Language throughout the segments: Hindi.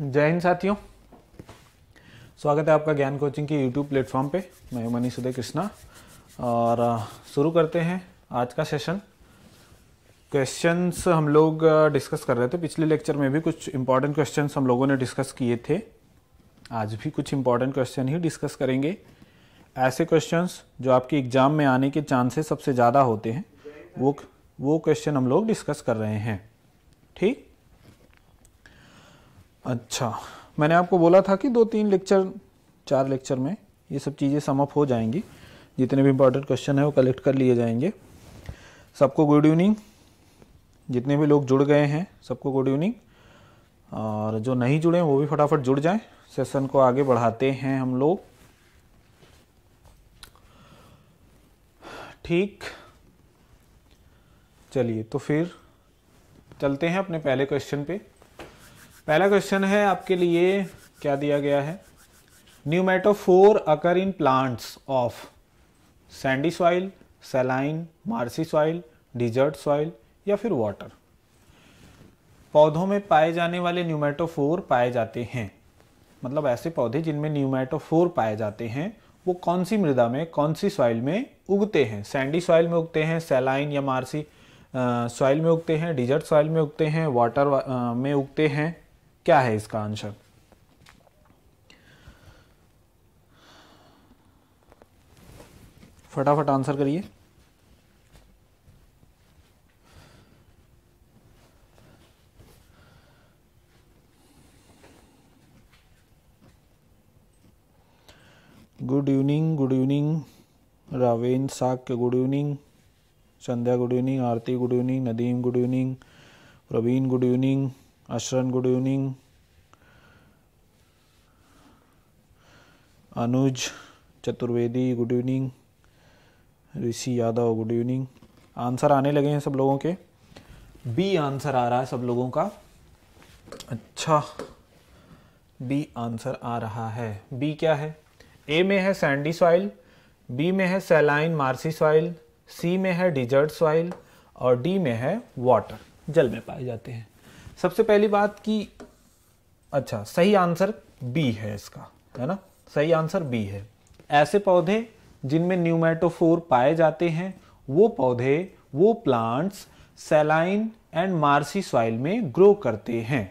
जय हिंद साथियों स्वागत है आपका ज्ञान कोचिंग की यूट्यूब प्लेटफॉर्म पे मैं मनीष उदय कृष्णा और शुरू करते हैं आज का सेशन क्वेश्चंस हम लोग डिस्कस कर रहे थे पिछले लेक्चर में भी कुछ इंपॉर्टेंट क्वेश्चंस हम लोगों ने डिस्कस किए थे आज भी कुछ इंपॉर्टेंट क्वेश्चन ही डिस्कस करेंगे ऐसे क्वेश्चंस जो आपके एग्जाम में आने के चांसेस सबसे ज़्यादा होते हैं वो वो क्वेश्चन हम लोग डिस्कस कर रहे हैं ठीक अच्छा मैंने आपको बोला था कि दो तीन लेक्चर चार लेक्चर में ये सब चीज़ें समअप हो जाएंगी जितने भी इम्पोर्टेंट क्वेश्चन है वो कलेक्ट कर लिए जाएंगे सबको गुड इवनिंग जितने भी लोग जुड़ गए हैं सबको गुड इवनिंग और जो नहीं जुड़े हैं वो भी फटाफट जुड़ जाएं सेशन को आगे बढ़ाते हैं हम लोग ठीक चलिए तो फिर चलते हैं अपने पहले क्वेश्चन पे पहला क्वेश्चन है आपके लिए क्या दिया गया है pneumatophore occur in plants of sandy soil saline marshy soil desert soil या फिर वाटर पौधों में पाए जाने वाले न्यूमेटोफोर पाए जाते हैं मतलब ऐसे पौधे जिनमें न्यूमेटोफोर पाए जाते हैं वो कौन सी मृदा में कौन सी सॉइल में उगते हैं सैंडी सॉइल में उगते हैं सेलाइन या मार्सी सॉइल में उगते हैं डिजर्ट सॉइल में उगते हैं वाटर में उगते हैं क्या है इसका आंसर फटाफट आंसर करिए good evening good evening Raven Sakya good evening Sandhya good evening Aarti good evening Nadeem good evening Praveen good evening Ashran good evening Anuj Chaturvedi good evening Rishi Yadav good evening answer आने लगे हैं सब लोगों के बी आंसर आ रहा है सब लोगों का अच्छा बी आंसर आ रहा है बी क्या है ए में है सैंडी सॉइल बी में है सेलाइन मार्सी सॉइल सी में है डिजर्ट सॉइल और डी में है वाटर जल में पाए जाते हैं सबसे पहली बात कि अच्छा सही आंसर बी है इसका है ना सही आंसर बी है ऐसे पौधे जिनमें न्यूमेटोफोर पाए जाते हैं वो पौधे वो plants saline and marshy soil में ग्रो करते हैं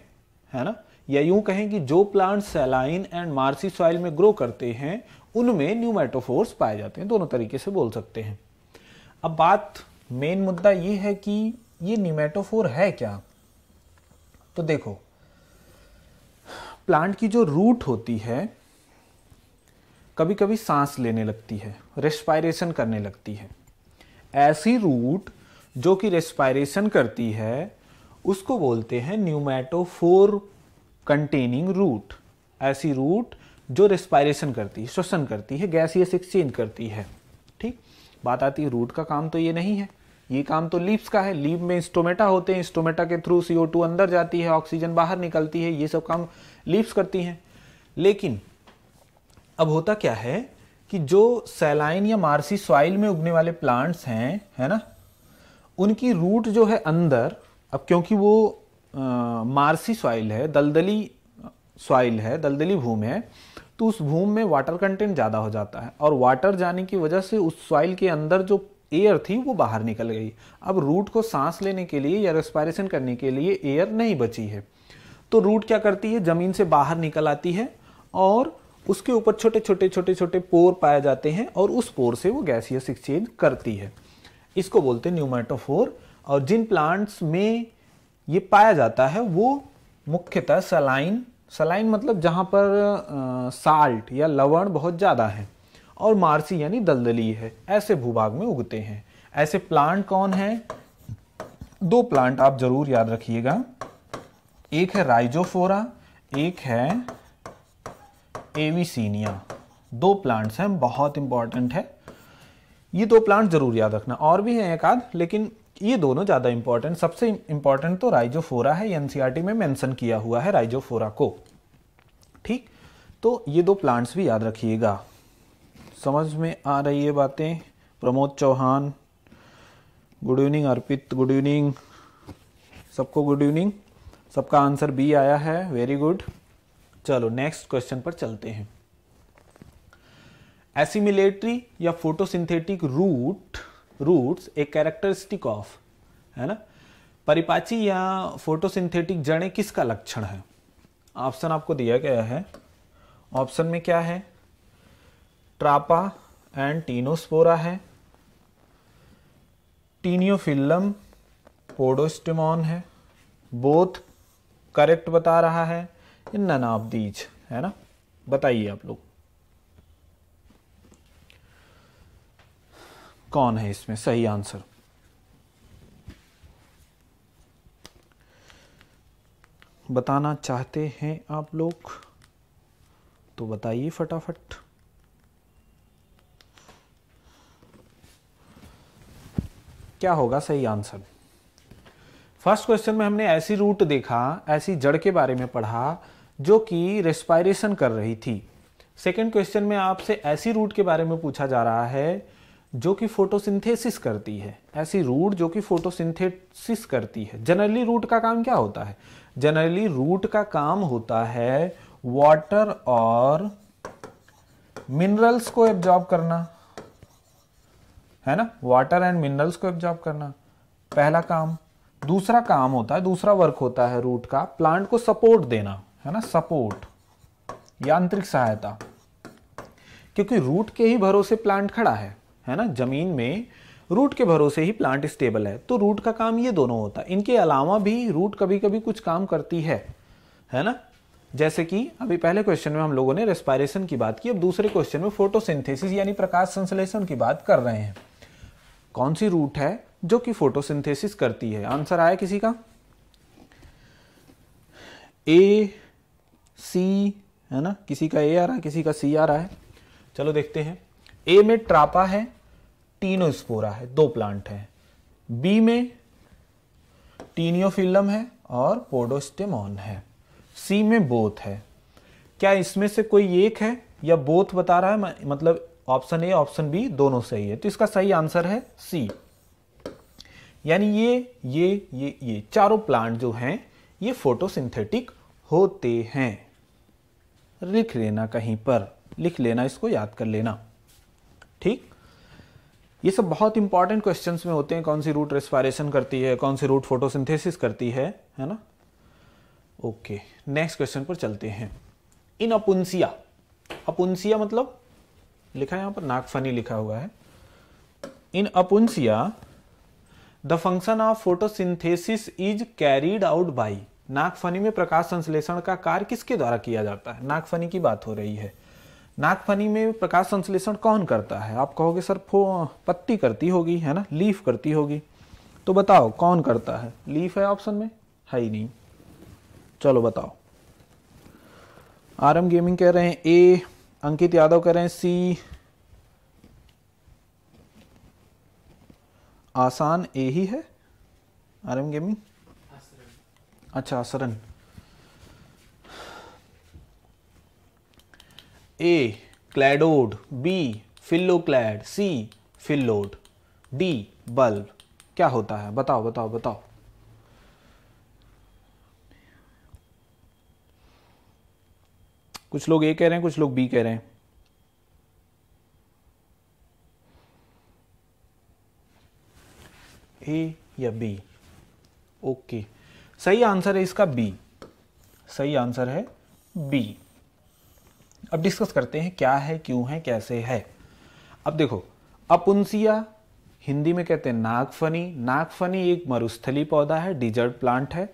है ना या यूं कहें कि जो plants saline and marshy soil में ग्रो करते हैं उनमें न्यूमेटोफोर्स पाए जाते हैं दोनों तरीके से बोल सकते हैं अब बात मेन मुद्दा ये है कि ये न्यूमेटोफोर है क्या तो देखो प्लांट की जो रूट होती है कभी कभी सांस लेने लगती है रेस्पायरेशन करने लगती है ऐसी रूट जो कि रेस्पायरेशन करती है उसको बोलते हैं न्यूमैटोफोर कंटेनिंग रूट ऐसी रूट जो रेस्पायरेशन करती है श्वसन करती है गैसियस एक्सचेंज करती है ठीक बात आती है रूट का काम तो ये नहीं है ये काम तो लीव्स का है लीव में स्टोमेटा होते हैं स्टोमेटा के थ्रू सी अंदर जाती है ऑक्सीजन बाहर निकलती है ये सब काम लीव्स करती हैं लेकिन अब होता क्या है कि जो सैलाइन या मार्सी सॉइल में उगने वाले प्लांट्स हैं है ना उनकी रूट जो है अंदर अब क्योंकि वो आ, मार्सी सॉइल है दलदली सॉइल है दलदली भूमि है तो उस भूमि में वाटर कंटेंट ज़्यादा हो जाता है और वाटर जाने की वजह से उस सॉइल के अंदर जो एयर थी वो बाहर निकल गई अब रूट को सांस लेने के लिए या रेस्पायरेशन करने के लिए एयर नहीं बची है तो रूट क्या करती है ज़मीन से बाहर निकल आती है और उसके ऊपर छोटे छोटे छोटे छोटे पोर पाए जाते हैं और उस पोर से वो गैसियस एक्सचेंज करती है इसको बोलते हैं न्यूमेटोफोर और जिन प्लांट्स में ये पाया जाता है वो मुख्यतः सलाइन सलाइन मतलब जहाँ पर आ, साल्ट या लवण बहुत ज़्यादा है और मारसी यानी दलदली है ऐसे भूभाग में उगते हैं ऐसे प्लांट कौन है दो प्लांट आप जरूर याद रखिएगा एक है राइजोफोरा एक है एविसिनिया दो प्लांट्स हैं बहुत इंपॉर्टेंट है ये दो प्लांट जरूर याद रखना और भी हैं एक आध लेकिन ये दोनों ज़्यादा इंपॉर्टेंट सबसे इंपॉर्टेंट तो राइजोफोरा है एनसीआरटी e में मेंशन किया हुआ है राइजोफोरा को ठीक तो ये दो प्लांट्स भी याद रखिएगा समझ में आ रही है बातें Pramod Chauhan good evening Arpit good evening सबको गुड इवनिंग सबका आंसर बी आया है वेरी गुड चलो नेक्स्ट क्वेश्चन पर चलते हैं एसिमिलेटरी या photosynthetic root roots a characteristic of है ना परिपाची या फोटोसिंथेटिक जड़ें किसका लक्षण है ऑप्शन आपको दिया गया है ऑप्शन में क्या है ट्रापा एंड टीनोस्पोरा है टीनियोफिल्लम पोडोस्टिमोन है बोथ करेक्ट बता रहा है इन नन ऑफ दीज है ना बताइए आप लोग कौन है इसमें सही आंसर बताना चाहते हैं आप लोग तो बताइए फटाफट क्या होगा सही आंसर फर्स्ट क्वेश्चन में हमने ऐसी रूट देखा ऐसी जड़ के बारे में पढ़ा जो कि रेस्पायरेशन कर रही थी सेकेंड क्वेश्चन में आपसे ऐसी रूट के बारे में पूछा जा रहा है जो कि फोटोसिंथेसिस करती है ऐसी रूट जो कि फोटोसिंथेसिस करती है जनरली रूट का काम क्या होता है जनरली रूट का काम होता है वाटर और मिनरल्स को एब्जॉर्ब करना है ना वाटर एंड मिनरल्स को एब्जॉर्ब करना पहला काम दूसरा काम होता है दूसरा वर्क होता है रूट का प्लांट को सपोर्ट देना है ना सपोर्ट यांत्रिक सहायता क्योंकि रूट के ही भरोसे प्लांट खड़ा है है ना जमीन में रूट के भरोसे ही प्लांट स्टेबल है तो रूट का काम ये दोनों होता है इनके अलावा भी रूट कभी कभी कुछ काम करती है है ना जैसे कि अभी पहले क्वेश्चन में हम लोगों ने रेस्पायरेशन की बात की अब दूसरे क्वेश्चन में फोटोसिंथेसिस यानी प्रकाश संश्लेषण की बात कर रहे हैं कौन सी रूट है जो कि फोटोसिंथेसिस करती है आंसर आया किसी का ए सी है ना किसी का ए आ रहा है किसी का सी आ रहा है चलो देखते हैं ए में ट्रापा है टीनोस्पोरा है दो प्लांट है बी में टीनियोफिलम है और पोडोस्टेमोन है सी में बोथ है क्या इसमें से कोई एक है या बोथ बता रहा है मतलब ऑप्शन ए ऑप्शन बी दोनों सही है तो इसका सही आंसर है सी यानी ये ये ये ये चारों प्लांट जो हैं ये फोटोसिंथेटिक होते हैं लिख लेना कहीं पर लिख लेना इसको याद कर लेना ठीक ये सब बहुत इंपॉर्टेंट क्वेश्चंस में होते हैं कौन सी रूट रेस्पायरेशन करती है कौन सी रूट फोटोसिंथेसिस करती है है ना ओके नेक्स्ट क्वेश्चन पर चलते हैं इन अपुंसिया अपुंसिया मतलब लिखा है यहां पर नागफनी लिखा हुआ है in Opuntia the function of photosynthesis is carried out by नागफनी में प्रकाश संश्लेषण का कार्य किसके द्वारा किया जाता है नागफनी की बात हो रही है नागफनी में प्रकाश संश्लेषण कौन करता है आप कहोगे सर फो पत्ती करती होगी है ना लीफ करती होगी तो बताओ कौन करता है लीफ है ऑप्शन में है ही नहीं चलो बताओ आरम गेमिंग कह रहे हैं ए अंकित यादव कह रहे हैं सी आसान ए ही है आर एम गेमिंग अच्छा Ashran A cladode B phylloclade C phyllode D bulb क्या होता है बताओ बताओ बताओ कुछ लोग ए कह रहे हैं कुछ लोग बी कह रहे हैं ए या बी ओके सही आंसर है इसका बी सही आंसर है बी अब डिस्कस करते हैं क्या है क्यों है कैसे है अब देखो अपुंसिया हिंदी में कहते हैं नागफनी नागफनी एक मरुस्थली पौधा है डिजर्ट प्लांट है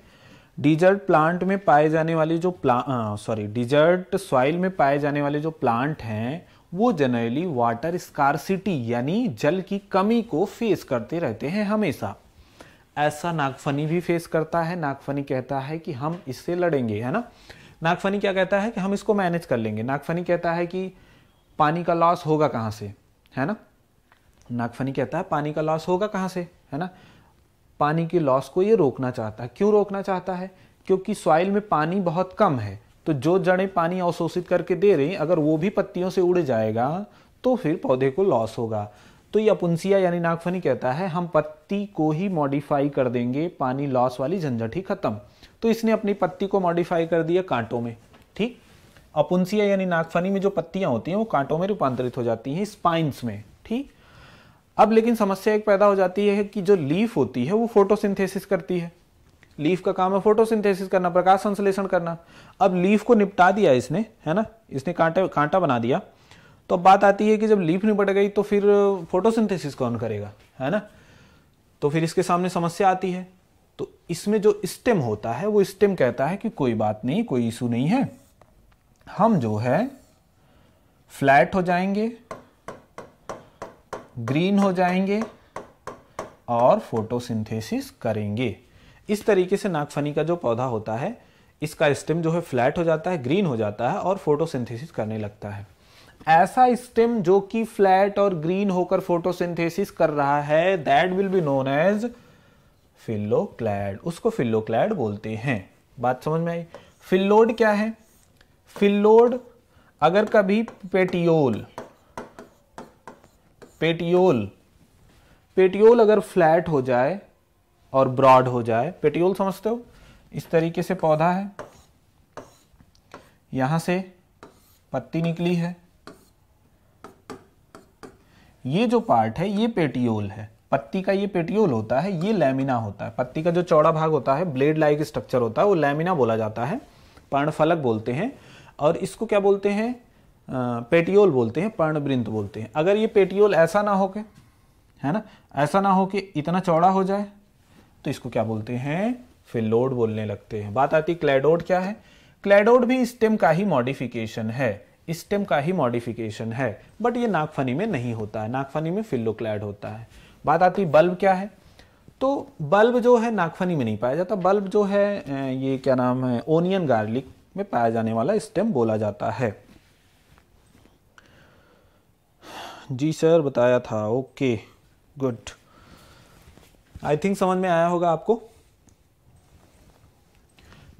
डिजर्ट प्लांट में पाए जाने वाले जो प्लांट सॉरी डिजर्ट सॉइल में पाए जाने वाले जो प्लांट हैं वो जनरली वाटर स्कारसिटी यानी जल की कमी को फेस करते रहते हैं हमेशा ऐसा नागफनी भी फेस करता है नागफनी कहता है कि हम इससे लड़ेंगे है ना नागफनी क्या कहता है कि हम इसको मैनेज कर लेंगे नागफनी कहता है कि पानी का लॉस होगा कहाँ से है ना नागफनी कहता है पानी का लॉस होगा कहाँ से है ना पानी के लॉस को ये रोकना चाहता है क्यों रोकना चाहता है क्योंकि सॉइल में पानी बहुत कम है तो जो जड़ें पानी अवशोषित करके दे रही अगर वो भी पत्तियों से उड़ जाएगा तो फिर पौधे को लॉस होगा तो ये अपुंसिया यानी नागफनी कहता है हम पत्ती को ही मॉडिफाई कर देंगे पानी लॉस वाली झंझट ही खत्म तो इसने अपनी पत्ती को मॉडिफाई कर दिया कांटों में ठीक अपुंसिया यानी नागफनी में जो पत्तियां होती हैं वो कांटों में रूपांतरित हो जाती हैं स्पाइंस में ठीक अब लेकिन समस्या एक पैदा हो जाती है कि जो लीफ होती है वो फोटोसिंथेसिस करती है लीफ का काम है फोटोसिंथेसिस करना प्रकाश संश्लेषण करना अब लीफ को निपटा दिया इसने है ना इसने कांटा कांटा बना दिया तो अब बात आती है कि जब लीफ निपट गई तो फिर फोटोसिंथेसिस कौन करेगा है ना तो फिर इसके सामने समस्या आती है तो इसमें जो स्टेम होता है वो स्टेम कहता है कि कोई बात नहीं कोई इशू नहीं है हम जो है फ्लैट हो जाएंगे ग्रीन हो जाएंगे और फोटोसिंथेसिस करेंगे इस तरीके से नागफनी का जो पौधा होता है इसका स्टेम जो है फ्लैट हो जाता है ग्रीन हो जाता है और फोटोसिंथेसिस करने लगता है ऐसा स्टेम जो कि फ्लैट और ग्रीन होकर फोटोसिंथेसिस कर रहा है that will be known as phylloclade उसको फिल्लोक्लैड बोलते हैं बात समझ में आई फिल्लोड क्या है फिल्लोड अगर कभी पेटियोल पेटियोल पेटियोल अगर फ्लैट हो जाए और ब्रॉड हो जाए पेटियोल समझते हो इस तरीके से पौधा है यहां से पत्ती निकली है ये जो पार्ट है ये पेटियोल है पत्ती का ये पेटियोल होता है ये लेमिना होता है पत्ती का जो चौड़ा भाग होता है ब्लेड लाइक स्ट्रक्चर होता है वो लेमिना बोला जाता है पर्णफलक बोलते हैं और इसको क्या बोलते हैं पेटियोल बोलते हैं पर्णवृंत बोलते हैं अगर ये पेटियोल ऐसा ना हो के है ना ऐसा ना हो कि इतना चौड़ा हो जाए तो इसको क्या बोलते हैं फिलोड बोलने लगते हैं बात आती क्लैडोड क्या है क्लैडोड भी स्टेम का ही मॉडिफिकेशन है स्टेम का ही मॉडिफिकेशन है बट ये नागफनी में नहीं होता है नागफनी में फिल्लोक्लैड होता है बात आती बल्ब क्या है तो बल्ब जो है नागफनी में नहीं पाया जाता बल्ब जो है ये क्या नाम है ओनियन गार्लिक में पाया जाने वाला स्टेम बोला जाता है जी सर बताया था ओके गुड आई थिंक समझ में आया होगा आपको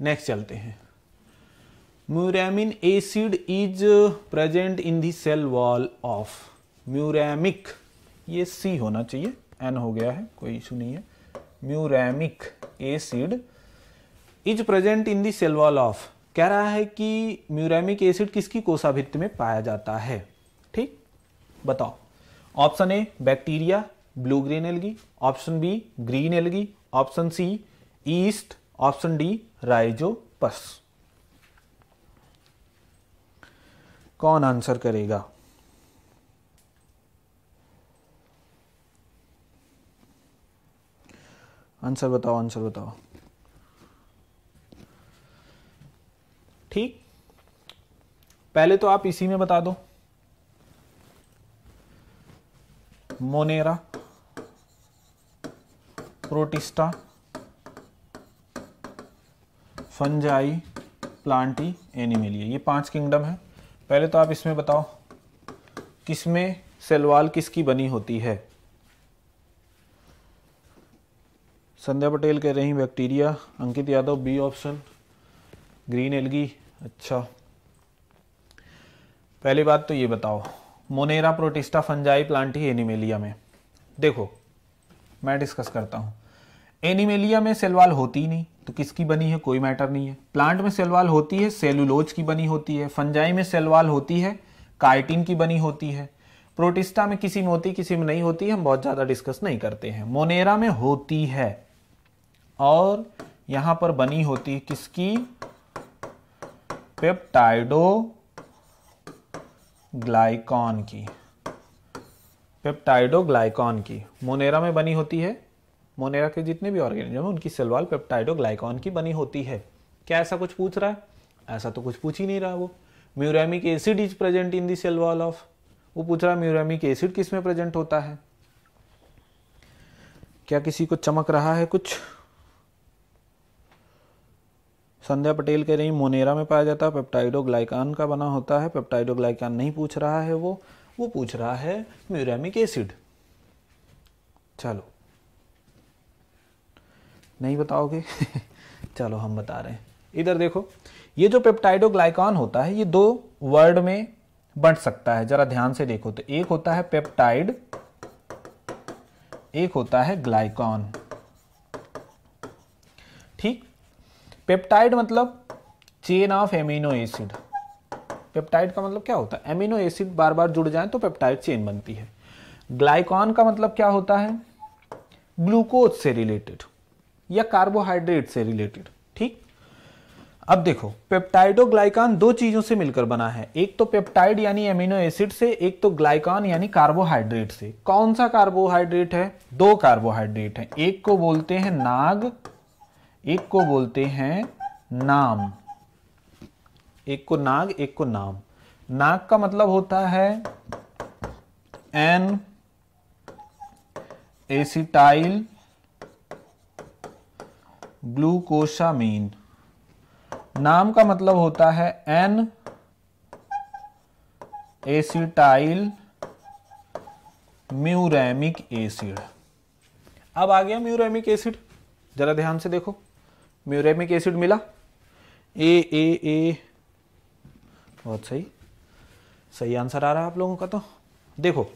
नेक्स्ट चलते हैं muramin acid is present in the cell wall of muramic ये सी होना चाहिए एन हो गया है कोई इशू नहीं है muramic acid is present in the cell wall of कह रहा है कि म्यूरामिक एसिड किसकी कोषाभित्त में पाया जाता है बताओ option A bacteria blue green algae option B green algae option C yeast option D rhizopus कौन आंसर करेगा आंसर बताओ आंसर बताओ ठीक पहले तो आप इसी में बता दो Monera Protista fungi Plantae Animalia ये पांच किंगडम है पहले तो आप इसमें बताओ किसमें सेलवाल किसकी बनी होती है संध्या पटेल कह रही bacteria Ankit Yadav B option green algae अच्छा पहली बात तो ये बताओ मोनेरा प्रोटिस्टा फंजाई प्लांट ही एनिमेलिया में देखो मैं डिस्कस करता हूं एनिमेलिया में सेलवाल होती नहीं तो किसकी बनी है कोई मैटर नहीं है प्लांट में सेलवाल होती है सेलुलोज की बनी होती है फंजाई में सेलवाल होती है काइटिन की बनी होती है प्रोटिस्टा में किसी में होती किसी में नहीं होती हम बहुत ज़्यादा डिस्कस नहीं करते हैं मोनेरा में होती है और यहां पर बनी होती है किसकी पेप्टाइडो ग्लाइकॉन की पेप्टाइडोग्लाइकॉन की मोनेरा में बनी होती है मोनेरा के जितने भी ऑर्गेनिज्म हैं उनकी सेलवाल पेप्टाइडोग्लाइकॉन की बनी होती है क्या ऐसा कुछ पूछ रहा है ऐसा तो कुछ पूछ ही नहीं रहा वो muramic acid is present in the cell of वो पूछ रहा है म्यूरेमिक एसिड किस में प्रेजेंट होता है क्या किसी को चमक रहा है कुछ संध्या पटेल कह रही मोनेरा में पाया जाता है पेप्टाइडोग्लाइकान का बना होता है पेप्टाइडोग्लाइकान नहीं पूछ रहा है वो वो पूछ रहा है म्यूरामिक एसिड चलो नहीं बताओगे चलो हम बता रहे हैं इधर देखो ये जो पेप्टाइडोग्लाइकॉन होता है ये दो वर्ड में बंट सकता है जरा ध्यान से देखो तो एक होता है पेप्टाइड एक होता है ग्लाइकॉन पेप्टाइड मतलब chain of amino acid peptide का मतलब क्या होता है एमिनो एसिड बार बार जुड़ जाए तो पेप्टाइड चेन बनती है ग्लाइकॉन का मतलब क्या होता है ग्लूकोज से रिलेटेड या कार्बोहाइड्रेट से रिलेटेड ठीक अब देखो पेप्टाइडोग्लाइकान दो चीजों से मिलकर बना है एक तो पेप्टाइड यानी एमिनो एसिड से एक तो ग्लाइकॉन यानी कार्बोहाइड्रेट से कौन सा कार्बोहाइड्रेट है दो कार्बोहाइड्रेट है एक को बोलते हैं नाग एक को बोलते हैं नाम एक को नाग एक को नाम नाग का मतलब होता है एन एसिटाइल ग्लूकोशामीन नाम का मतलब होता है एन एसिटाइल म्यूरेमिक एसिड अब आ गया म्यूरेमिक एसिड जरा ध्यान से देखो म्यूरेमिक एसिड मिला ए ए ए बहुत सही सही आंसर आ रहा है आप लोगों का तो देखो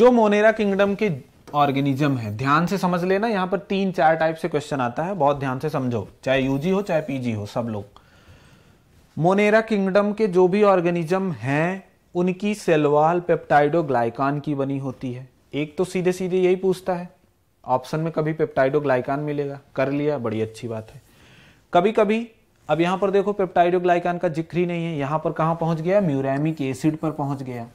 जो मोनेरा किंगडम के ऑर्गेनिज्म है ध्यान से समझ लेना यहां पर तीन चार टाइप से क्वेश्चन आता है बहुत ध्यान से समझो चाहे यूजी हो चाहे पीजी हो सब लोग मोनेरा किंगडम के जो भी ऑर्गेनिज्म हैं उनकी सेलवाल पेप्टाइडोग्लाइकॉन की बनी होती है एक तो सीधे सीधे यही पूछता है ऑप्शन में कभी पेप्टाइडोग्लाइकान मिलेगा कर लिया बड़ी अच्छी बात है कभी कभी अब यहां पर देखो पेप्टाइडोग्लाइकान का जिक्र ही नहीं है यहां पर कहां पहुंच गया म्यूरामिक एसिड पर पहुंच गया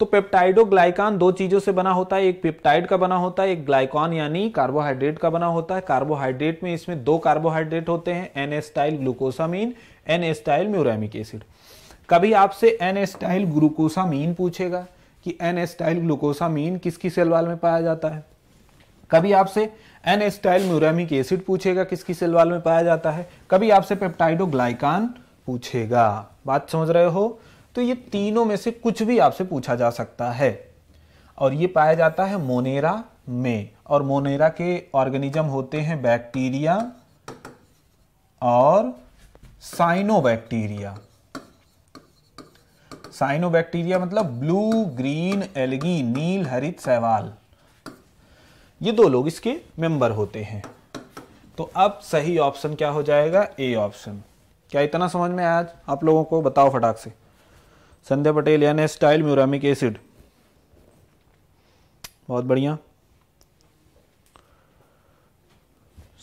तो पेप्टाइडोग्लाइकान दो चीज़ों से बना होता है एक पेप्टाइड का बना होता है एक ग्लाइकॉन यानी कार्बोहाइड्रेट का बना होता है कार्बोहाइड्रेट में इसमें दो कार्बोहाइड्रेट होते हैं N acetyl glucosamine N acetyl muramic acid कभी आपसे एन एस्टाइल ग्लूकोसामीन पूछेगा कि एन एस्टाइल ग्लूकोसामीन किसकी सेलवाल में पाया जाता है कभी आपसे एन एस्टाइल म्यूरामिक एसिड पूछेगा किसकी सेलवाल में पाया जाता है कभी आपसे पेप्टाइडोग्लाइकान पूछेगा बात समझ रहे हो तो ये तीनों में से कुछ भी आपसे पूछा जा सकता है और ये पाया जाता है मोनेरा में और मोनेरा के ऑर्गेनिज्म होते हैं बैक्टीरिया और साइनोबैक्टीरिया साइनोबैक्टीरिया मतलब ब्लू ग्रीन एलगी नील हरित सहवाल ये दो लोग इसके मेंबर होते हैं तो अब सही ऑप्शन क्या हो जाएगा ए ऑप्शन क्या इतना समझ में आया आप लोगों को बताओ फटाक से संध्या पटेल यानी स्टाइल म्यूरामिक एसिड बहुत बढ़िया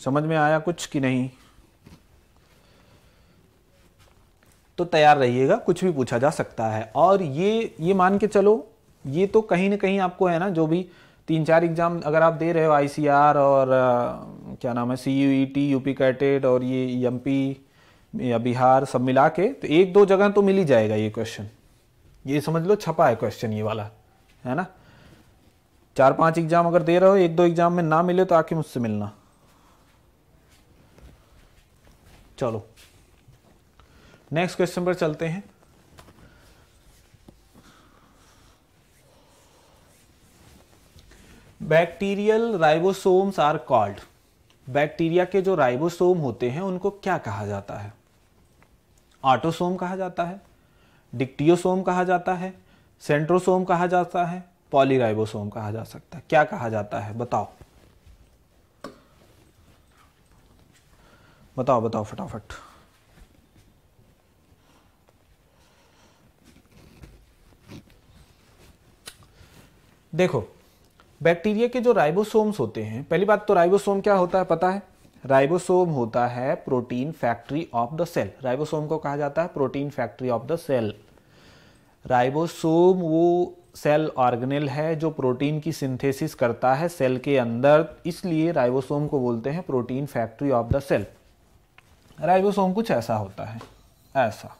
समझ में आया कुछ कि नहीं तो तैयार रहिएगा कुछ भी पूछा जा सकता है और ये ये मान के चलो ये तो कहीं ना कहीं आपको है ना जो भी तीन चार एग्ज़ाम अगर आप दे रहे हो आई और क्या नाम है C U E T P कैटेड और ये एम पी या बिहार सब मिला के तो एक दो जगह तो मिल ही जाएगा ये क्वेश्चन ये समझ लो छपा है क्वेश्चन ये वाला है ना चार पांच एग्ज़ाम अगर दे रहे हो एक दो एग्ज़ाम में ना मिले तो आके मुझसे मिलना चलो नेक्स्ट क्वेश्चन पर चलते हैं bacterial ribosomes are called bacteria के जो राइबोसोम होते हैं उनको क्या कहा जाता है ऑटोसोम कहा जाता है डिक्टियोसोम कहा जाता है सेंट्रोसोम कहा जाता है पॉलीराइबोसोम कहा जा सकता है क्या कहा जाता है बताओ बताओ बताओ फटाफट देखो बैक्टीरिया के जो राइबोसोम्स होते हैं पहली बात तो राइबोसोम क्या होता है पता है राइबोसोम होता है protein factory of the cell ribosome को कहा जाता है protein factory of the cell ribosome वो सेल ऑर्गेनेल है जो प्रोटीन की सिंथेसिस करता है सेल के अंदर इसलिए राइबोसोम को बोलते हैं protein factory of the cell ribosome कुछ ऐसा होता है ऐसा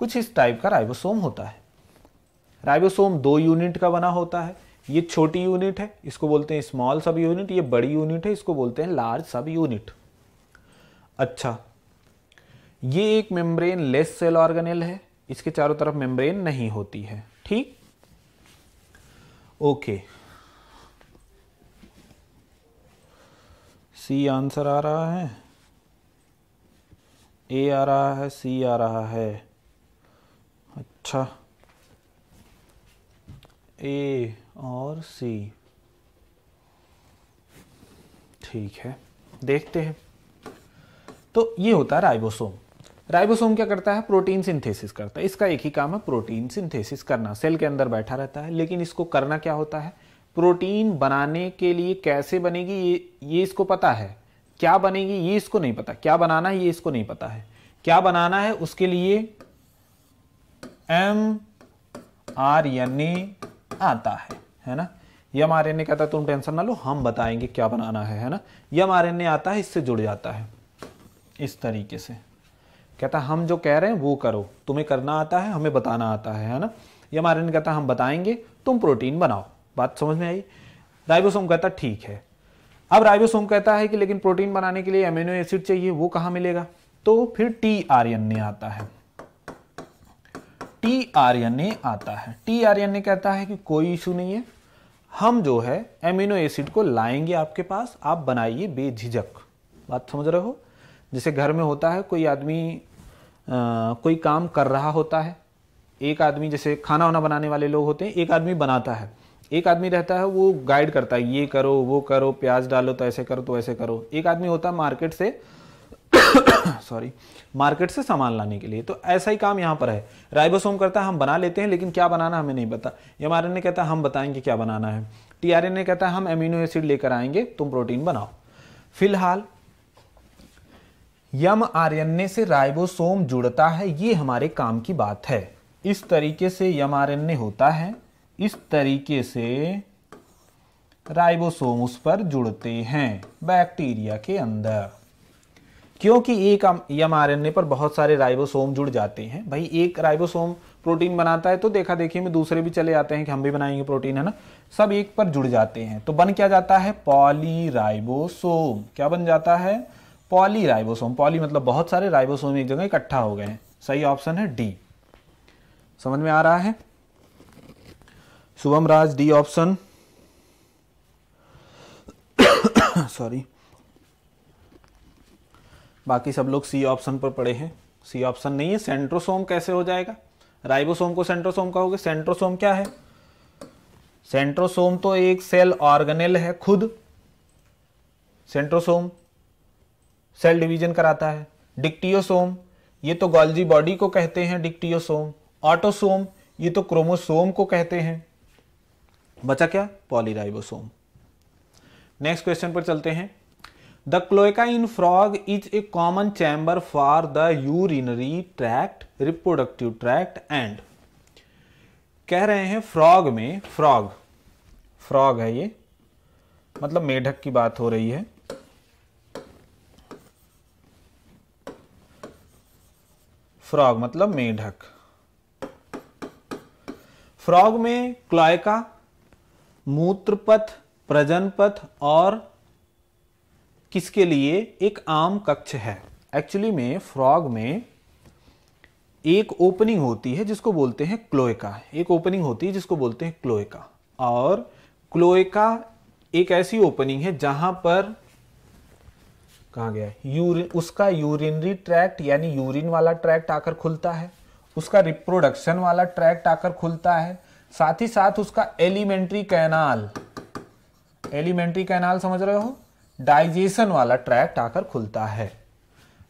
कुछ इस टाइप का राइबोसोम होता है राइबोसोम दो यूनिट का बना होता है ये छोटी यूनिट है इसको बोलते हैं स्मॉल सब यूनिट ये बड़ी यूनिट है इसको बोलते हैं लार्ज सब यूनिट अच्छा ये एक मेम्ब्रेन लेस सेल ऑर्गेनेल है इसके चारों तरफ मेम्ब्रेन नहीं होती है ठीक ओके सी आंसर आ रहा है ए आ रहा है सी आ रहा है अच्छा ए और सी ठीक है देखते हैं तो ये होता है राइबोसोम राइबोसोम क्या करता है प्रोटीन सिंथेसिस करता है इसका एक ही काम है प्रोटीन सिंथेसिस करना सेल के अंदर बैठा रहता है लेकिन इसको करना क्या होता है प्रोटीन बनाने के लिए कैसे बनेगी ये ये इसको पता है क्या बनेगी ये इसको नहीं पता क्या बनाना है ये इसको नहीं पता है क्या बनाना है उसके लिए एम आर एन ए आता है है ना यम आर एन ए कहता है तुम टेंशन ना लो हम बताएंगे क्या बनाना है है ना यम आर एन ए आता है इससे जुड़ जाता है इस तरीके से कहता हम जो कह रहे हैं वो करो तुम्हें करना आता है हमें बताना आता है है ना यम आर एन ए कहता हम बताएंगे तुम प्रोटीन बनाओ बात समझ में आई राइबोसोम कहता ठीक है अब राइबोसोम कहता है कि लेकिन प्रोटीन बनाने के लिए एमिनो एसिड चाहिए वो कहाँ मिलेगा तो फिर टी आर एन ए आता है टी आर एन ए आता है टी आर एन ए कहता है कि कोई इशू नहीं है हम जो है एमिनो एसिड को लाएंगे आपके पास आप बनाइए बेझिझक बात समझ रहे हो जैसे घर में होता है कोई आदमी कोई काम कर रहा होता है एक आदमी जैसे खाना वाना बनाने वाले लोग होते हैं एक आदमी बनाता है एक आदमी रहता है वो गाइड करता है ये करो वो करो प्याज डालो तो ऐसे करो तो ऐसे करो एक आदमी होता है मार्केट से सॉरी मार्केट से सामान लाने के लिए तो ऐसा ही काम यहाँ पर है राइबोसोम करता है हम बना लेते हैं लेकिन क्या बनाना हमें नहीं पता एम आर कहता है हम बताएंगे क्या बनाना है टी आर ने कहता है हम एमिनो एसिड लेकर आएंगे तुम प्रोटीन बनाओ फिलहाल यम आर से राइबोसोम जुड़ता है ये हमारे काम की बात है इस तरीके से यम आर होता है इस तरीके से राइबोसोम उस पर जुड़ते हैं बैक्टीरिया के अंदर क्योंकि एक एम पर बहुत सारे राइबोसोम जुड़ जाते हैं भाई एक राइबोसोम प्रोटीन बनाता है तो देखा देखिए में दूसरे भी चले आते हैं कि हम भी बनाएंगे प्रोटीन है ना सब एक पर जुड़ जाते हैं तो बन क्या जाता है पॉलीराइबोसोम क्या बन जाता है पॉलीराइबोसोम पॉली मतलब बहुत सारे राइबोसोम एक जगह इकट्ठा हो गए हैं सही ऑप्शन है डी समझ में आ रहा है Shubham Raj D option sorry बाकी सब लोग सी ऑप्शन पर पड़े हैं सी ऑप्शन नहीं है सेंट्रोसोम कैसे हो जाएगा राइबोसोम को सेंट्रोसोम कहोगे सेंट्रोसोम क्या है सेंट्रोसोम तो एक सेल ऑर्गेनेल है खुद सेंट्रोसोम सेल डिवीजन कराता है डिक्टियोसोम ये तो गॉल्जी बॉडी को कहते हैं डिक्टियोसोम ऑटोसोम ये तो क्रोमोसोम को कहते हैं बचा क्या पॉलीराइबोसोम नेक्स्ट क्वेश्चन पर चलते हैं the cloaca in frog is a common chamber for the urinary tract reproductive tract and कह रहे हैं फ्रॉग में फ्रॉग फ्रॉग है ये मतलब मेढक की बात हो रही है फ्रॉग मतलब मेढक फ्रॉग में क्लोयका मूत्रपथ प्रजनपथ और किसके लिए एक आम कक्ष है एक्चुअली में फ्रॉग में एक ओपनिंग होती है जिसको बोलते हैं क्लोएका एक ओपनिंग होती है जिसको बोलते हैं क्लोएका और क्लोएका एक ऐसी ओपनिंग है जहां पर कहा गया यूरिन उसका यूरिनरी ट्रैक्ट यानी यूरिन वाला ट्रैक्ट आकर खुलता है उसका रिप्रोडक्शन वाला ट्रैक्ट आकर खुलता है साथ ही साथ उसका एलिमेंट्री कैनाल एलिमेंट्री कैनाल समझ रहे हो डाइजेशन वाला ट्रैक्ट आकर खुलता है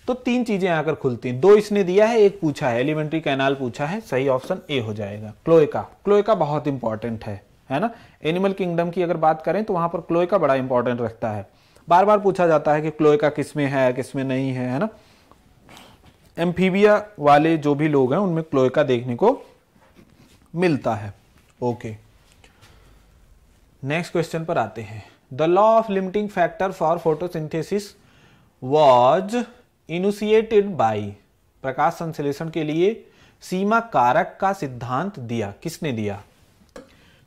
तो तीन चीजें आकर खुलती हैं दो इसने दिया है एक पूछा है एलिमेंट्री कैनाल पूछा है सही ऑप्शन ए हो जाएगा क्लोएका क्लोएका बहुत इंपॉर्टेंट है है ना एनिमल किंगडम की अगर बात करें तो वहां पर क्लोएका बड़ा इंपॉर्टेंट रखता है बार बार पूछा जाता है कि क्लोएका किसमें है किसमें नहीं है है ना एम्फीबिया वाले जो भी लोग हैं उनमें क्लोएका देखने को मिलता है ओके नेक्स्ट क्वेश्चन पर आते हैं the law of limiting factor for photosynthesis was initiated by प्रकाश संश्लेषण के लिए सीमा कारक का सिद्धांत दिया किसने दिया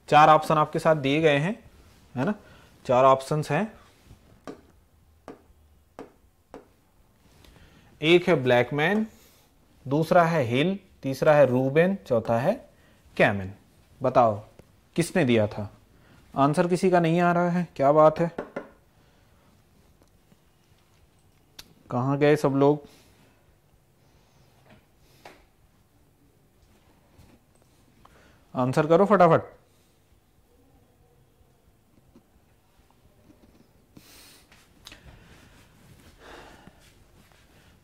चार ऑप्शन आपके साथ दिए गए हैं है ना चार ऑप्शंस हैं एक है ब्लैकमैन दूसरा है हिल तीसरा है रूबेन चौथा है कैमेन बताओ किसने दिया था आंसर किसी का नहीं आ रहा है क्या बात है कहाँ गए सब लोग आंसर करो फटाफट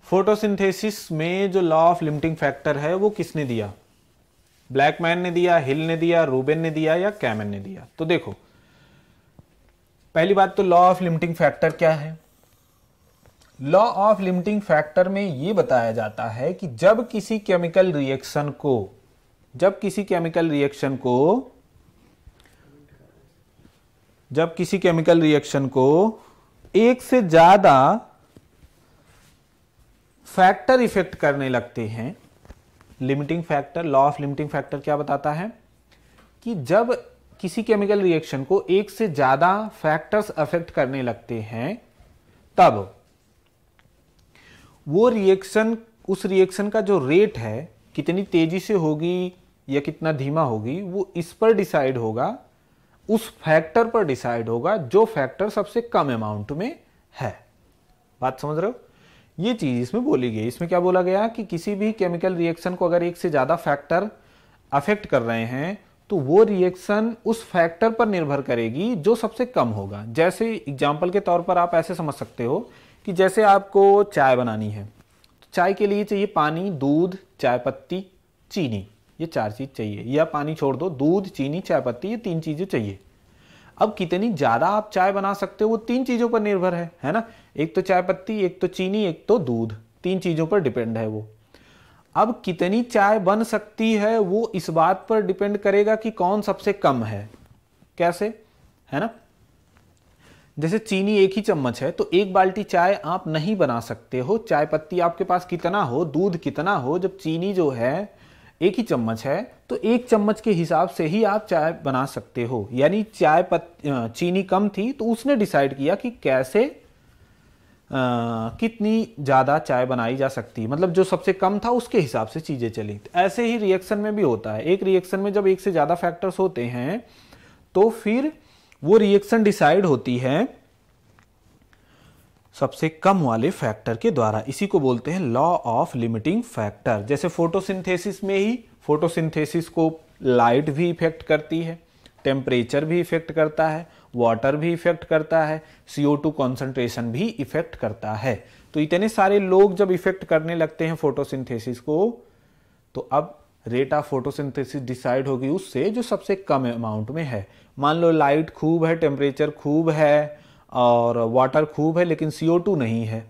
फोटोसिंथेसिस में जो लॉ ऑफ लिमिटिंग फैक्टर है वो किसने दिया ब्लैकमैन ने दिया हिल ने दिया रूबेन ने दिया या कैमन ने दिया तो देखो पहली बात तो लॉ ऑफ लिमिटिंग फैक्टर क्या है लॉ ऑफ लिमिटिंग फैक्टर में यह बताया जाता है कि जब किसी केमिकल रिएक्शन को जब किसी केमिकल रिएक्शन को जब किसी केमिकल रिएक्शन को एक से ज्यादा फैक्टर इफेक्ट करने लगते हैं limiting factor law of limiting factor क्या बताता है कि जब किसी केमिकल रिएक्शन को एक से ज्यादा फैक्टर्स अफेक्ट करने लगते हैं तब वो रिएक्शन उस रिएक्शन का जो रेट है कितनी तेजी से होगी या कितना धीमा होगी वो इस पर डिसाइड होगा उस फैक्टर पर डिसाइड होगा जो फैक्टर सबसे कम अमाउंट में है बात समझ रहे हो ये चीज़ इसमें बोली गई इसमें क्या बोला गया कि किसी भी केमिकल रिएक्शन को अगर एक से ज़्यादा फैक्टर अफेक्ट कर रहे हैं तो वो रिएक्शन उस फैक्टर पर निर्भर करेगी जो सबसे कम होगा जैसे एग्जाम्पल के तौर पर आप ऐसे समझ सकते हो कि जैसे आपको चाय बनानी है तो चाय के लिए चाहिए पानी दूध चाय पत्ती चीनी ये चार चीज़ चाहिए या पानी छोड़ दो दूध चीनी चाय पत्ती ये तीन चीज़ें चाहिए अब कितनी ज़्यादा आप चाय बना सकते हो वो तीन चीज़ों पर निर्भर है है ना एक तो चाय पत्ती एक तो चीनी एक तो दूध तीन चीज़ों पर डिपेंड है वो अब कितनी चाय बन सकती है वो इस बात पर डिपेंड करेगा कि कौन सबसे कम है कैसे है ना जैसे चीनी एक ही चम्मच है तो एक बाल्टी चाय आप नहीं बना सकते हो चाय पत्ती आपके पास कितना हो दूध कितना हो जब चीनी जो है एक ही चम्मच है तो एक चम्मच के हिसाब से ही आप चाय बना सकते हो यानी चाय पत चीनी कम थी तो उसने डिसाइड किया कि कैसे आ, कितनी ज़्यादा चाय बनाई जा सकती है मतलब जो सबसे कम था उसके हिसाब से चीज़ें चली तो ऐसे ही रिएक्शन में भी होता है एक रिएक्शन में जब एक से ज़्यादा फैक्टर्स होते हैं तो फिर वो रिएक्शन डिसाइड होती है सबसे कम वाले फैक्टर के द्वारा इसी को बोलते हैं लॉ ऑफ लिमिटिंग फैक्टर जैसे फोटोसिंथेसिस में ही फोटोसिंथेसिस को लाइट भी इफेक्ट करती है टेम्परेचर भी इफेक्ट करता है वाटर भी इफेक्ट करता है सीओ टू कॉन्सेंट्रेशन भी इफेक्ट करता है तो इतने सारे लोग जब इफेक्ट करने लगते हैं फोटोसिंथेसिस को तो अब रेट ऑफ फोटोसिंथेसिस डिसाइड होगी उससे जो सबसे कम अमाउंट में है मान लो लाइट खूब है टेम्परेचर खूब है और वाटर खूब है लेकिन सी नहीं है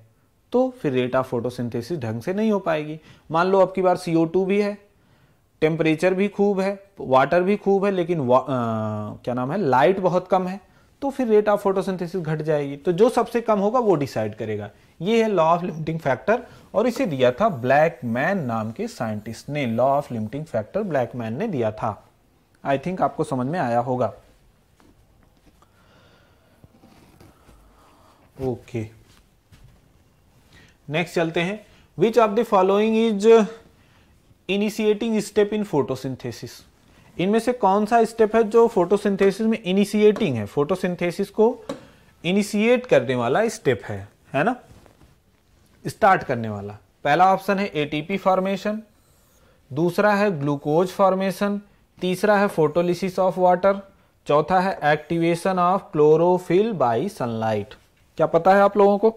तो फिर रेट ऑफ फोटोसिंथेसिस ढंग से नहीं हो पाएगी मान लो आपकी बार सी भी है टेम्परेचर भी खूब है वाटर भी खूब है लेकिन आ, क्या नाम है लाइट बहुत कम है तो फिर रेट ऑफ फोटोसिंथेसिस घट जाएगी तो जो सबसे कम होगा वो डिसाइड करेगा ये है लॉ ऑफ लिमिटिंग फैक्टर और इसे दिया था ब्लैक मैन नाम के साइंटिस्ट ने law of limiting factor Blackman ने दिया था आई थिंक आपको समझ में आया होगा ओके नेक्स्ट चलते हैं which of the following is initiating step in photosynthesis इनमें से कौन सा स्टेप है जो फोटोसिंथेसिस में इनिशिएटिंग है फोटोसिंथेसिस को इनिशिएट करने वाला स्टेप है है ना स्टार्ट करने वाला पहला ऑप्शन है एटीपी फॉर्मेशन दूसरा है ग्लूकोज फॉर्मेशन तीसरा है फोटोलिसिस ऑफ वाटर चौथा है activation of chlorophyll by sunlight क्या पता है आप लोगों को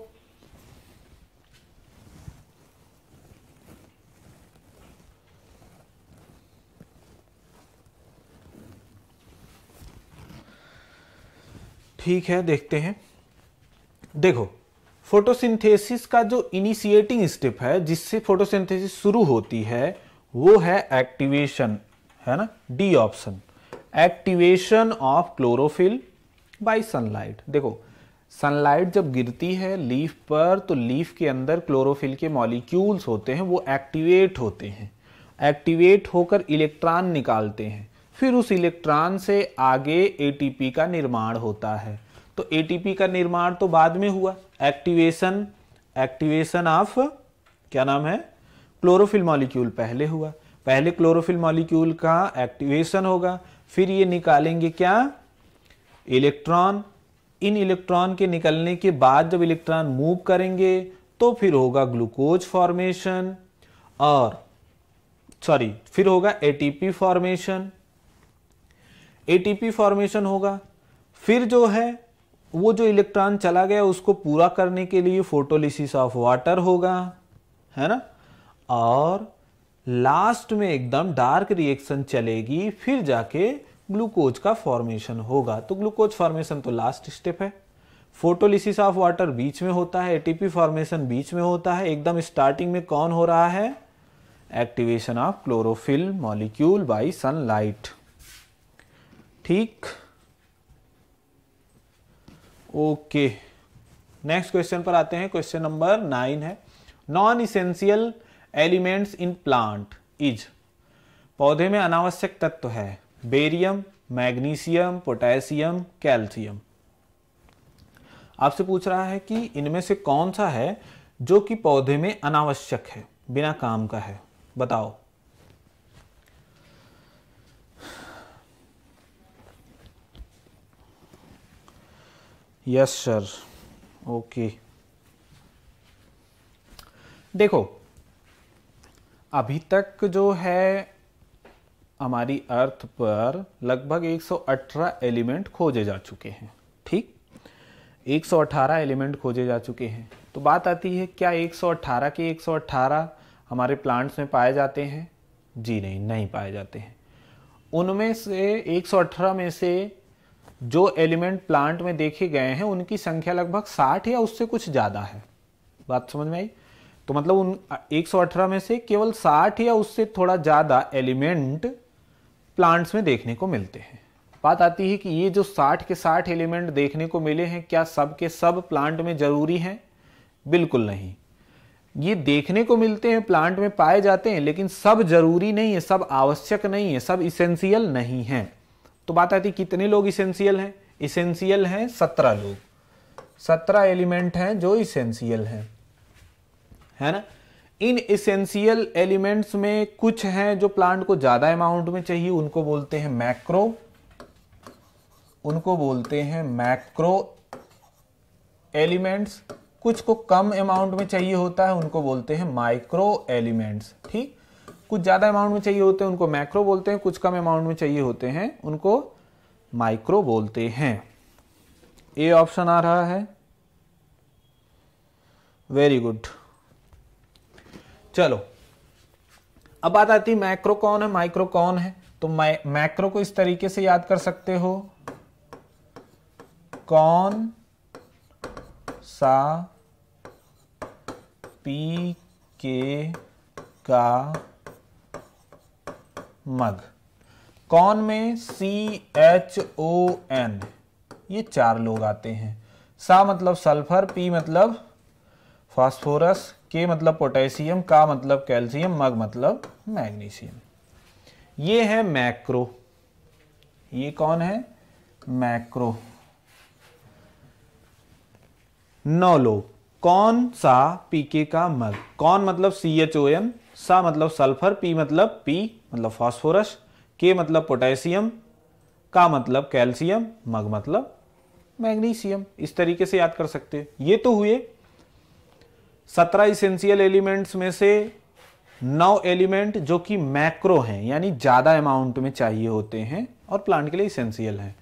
ठीक है देखते हैं देखो फोटोसिंथेसिस का जो इनिशिएटिंग स्टेप है जिससे फोटोसिंथेसिस शुरू होती है वो है एक्टिवेशन है ना D option activation of chlorophyll by sunlight देखो सनलाइट जब गिरती है लीफ पर तो लीफ के अंदर क्लोरोफिल के मॉलिक्यूल्स होते हैं वो एक्टिवेट होते हैं एक्टिवेट होकर इलेक्ट्रॉन निकालते हैं फिर उस इलेक्ट्रॉन से आगे एटीपी का निर्माण होता है तो एटीपी का निर्माण तो बाद में हुआ एक्टिवेशन एक्टिवेशन ऑफ क्या नाम है क्लोरोफिल मॉलिक्यूल पहले हुआ पहले क्लोरोफिल मॉलिक्यूल का एक्टिवेशन होगा फिर ये निकालेंगे क्या इलेक्ट्रॉन इन इलेक्ट्रॉन के निकलने के बाद जब इलेक्ट्रॉन मूव करेंगे तो फिर होगा ग्लूकोज फॉर्मेशन और सॉरी फिर होगा एटीपी फॉर्मेशन एटीपी फॉर्मेशन होगा फिर जो है वो जो इलेक्ट्रॉन चला गया उसको पूरा करने के लिए फोटोलिसिस ऑफ वाटर होगा है ना और लास्ट में एकदम डार्क रिएक्शन चलेगी फिर जाके ग्लूकोज का फॉर्मेशन होगा तो ग्लूकोज फॉर्मेशन तो लास्ट स्टेप है फोटोलिसिस ऑफ वाटर बीच में होता है एटीपी फॉर्मेशन बीच में होता है एकदम स्टार्टिंग में कौन हो रहा है activation of chlorophyll molecule by sunlight ठीक ओके नेक्स्ट क्वेश्चन पर आते हैं क्वेश्चन नंबर नाइन है non essential elements in plant is पौधे में अनावश्यक तत्व है बेरियम मैग्नीशियम पोटेशियम कैल्शियम आपसे पूछ रहा है कि इनमें से कौन सा है जो कि पौधे में अनावश्यक है बिना काम का है बताओ यस सर ओके देखो अभी तक जो है हमारी अर्थ पर लगभग 118 एलिमेंट खोजे जा चुके हैं ठीक 118 एलिमेंट खोजे जा चुके हैं तो बात आती है क्या 118 के 118 हमारे प्लांट्स में पाए जाते हैं जी नहीं नहीं पाए जाते हैं उनमें से 118 में से जो एलिमेंट प्लांट में देखे गए हैं उनकी संख्या लगभग 60 या उससे कुछ ज़्यादा है बात समझ में आई तो मतलब उन 118 में से केवल 60 या उससे थोड़ा ज़्यादा एलिमेंट प्लांट्स में देखने को मिलते हैं बात आती है कि ये जो 60 के 60 एलिमेंट देखने को मिले हैं क्या सब के सब प्लांट में ज़रूरी हैं बिल्कुल नहीं ये देखने को मिलते हैं प्लांट में पाए जाते हैं लेकिन सब जरूरी नहीं है सब आवश्यक नहीं है सब इसेंशियल नहीं है तो बात आती कितने लोग इसेंशियल हैं इसेंशियल हैं सत्रह लोग सत्रह एलिमेंट हैं जो इसेंशियल हैं है ना इन इसेंशियल एलिमेंट्स में कुछ हैं जो प्लांट को ज़्यादा अमाउंट में चाहिए उनको बोलते हैं मैक्रो उनको बोलते हैं मैक्रो एलिमेंट्स कुछ को कम अमाउंट में चाहिए होता है उनको बोलते हैं माइक्रो एलिमेंट्स ठीक कुछ ज़्यादा अमाउंट में चाहिए होते हैं उनको मैक्रो बोलते हैं कुछ कम अमाउंट में चाहिए होते हैं उनको माइक्रो बोलते हैं ए ऑप्शन आ रहा है वेरी गुड चलो अब बात आती मैक्रो कौन है माइक्रो कौन है तो मैक्रो को इस तरीके से याद कर सकते हो कौन सा पी के का मग कौन में सी एच ओ एन ये चार लोग आते हैं सा मतलब सल्फर पी मतलब फास्फोरस के मतलब पोटेशियम का मतलब कैल्शियम मग मतलब मैग्नीशियम ये है मैक्रो ये कौन है मैक्रो नौ लोग कौन सा पीके का मग कौन मतलब सी एच ओ एन सा मतलब सल्फर पी मतलब पी मतलब फास्फोरस के मतलब पोटेशियम का मतलब कैल्शियम मग मतलब मैग्नीशियम इस तरीके से याद कर सकते हैं ये तो हुए सत्रह इसेंशियल एलिमेंट्स में से नौ एलिमेंट जो कि मैक्रो हैं यानी ज़्यादा अमाउंट में चाहिए होते हैं और प्लांट के लिए इसेंशियल हैं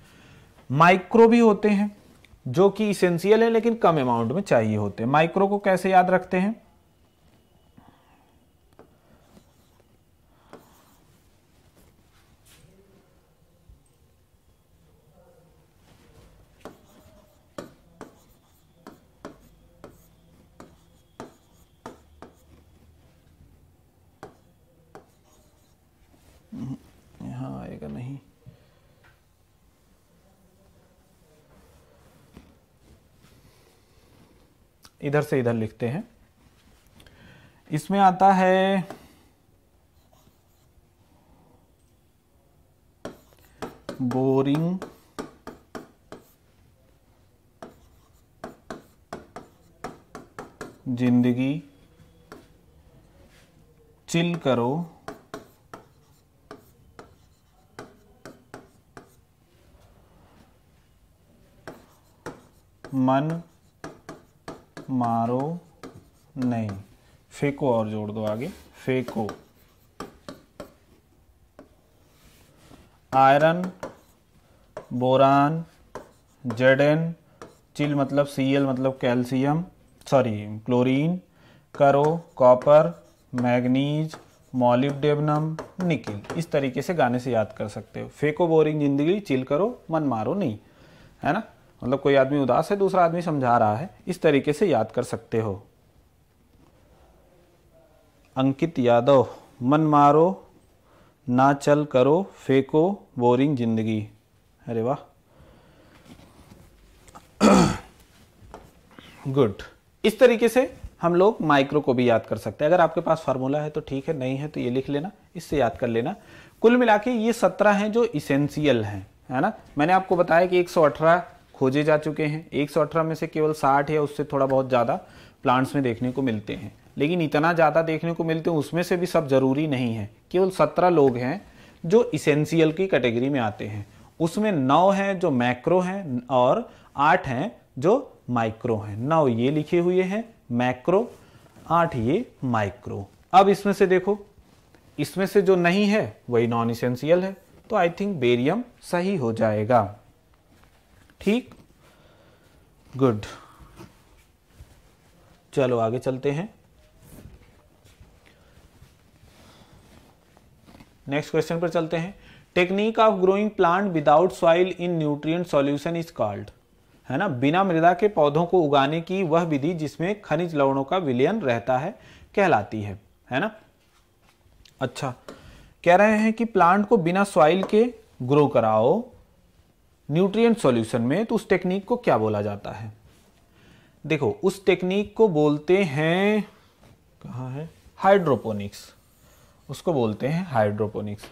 माइक्रो भी होते हैं जो कि इसेंशियल है लेकिन कम अमाउंट में चाहिए होते हैं माइक्रो को कैसे याद रखते हैं इधर से इधर लिखते हैं इसमें आता है बोरिंग जिंदगी चिल करो मन मारो नहीं फेको और जोड़ दो आगे फेको आयरन बोरान जेडन चिल मतलब सीएल मतलब कैल्शियम सॉरी क्लोरीन करो कॉपर मैग्नीज मॉलिब्डेबनम निकिल इस तरीके से गाने से याद कर सकते हो फेको बोरिंग जिंदगी चिल करो मन मारो नहीं है ना मतलब कोई आदमी उदास है दूसरा आदमी समझा रहा है इस तरीके से याद कर सकते हो अंकित यादव मन मारो ना चल करो फेंको बोरिंग जिंदगी अरे वाह गुड इस तरीके से हम लोग माइक्रो को भी याद कर सकते हैं अगर आपके पास फार्मूला है तो ठीक है नहीं है तो ये लिख लेना इससे याद कर लेना कुल मिला के ये सत्रह हैं जो इसेंशियल हैं है ना मैंने आपको बताया कि एक सौ अठारह खोजे जा चुके हैं एक में से केवल साठ या उससे थोड़ा बहुत ज़्यादा प्लांट्स में देखने को मिलते हैं लेकिन इतना ज़्यादा देखने को मिलते हैं उसमें से भी सब ज़रूरी नहीं है केवल सत्रह लोग हैं जो इसेंशियल की कैटेगरी में आते हैं उसमें नौ हैं जो मैक्रो हैं और आठ हैं जो माइक्रो हैं नौ ये लिखे हुए हैं मैक्रो आठ ये माइक्रो अब इसमें से देखो इसमें से जो नहीं है वही नॉन इसेंशियल है तो आई थिंक बेरियम सही हो जाएगा ठीक गुड चलो आगे चलते हैं नेक्स्ट क्वेश्चन पर चलते हैं technique of growing plant without soil in nutrient solution is called है ना बिना मृदा के पौधों को उगाने की वह विधि जिसमें खनिज लवणों का विलयन रहता है कहलाती है है ना अच्छा कह रहे हैं कि प्लांट को बिना सॉइल के ग्रो कराओ न्यूट्रिएंट सॉल्यूशन में तो उस टेक्निक को क्या बोला जाता है देखो उस टेक्निक को बोलते हैं कहाँ है हाइड्रोपोनिक्स उसको बोलते हैं हाइड्रोपोनिक्स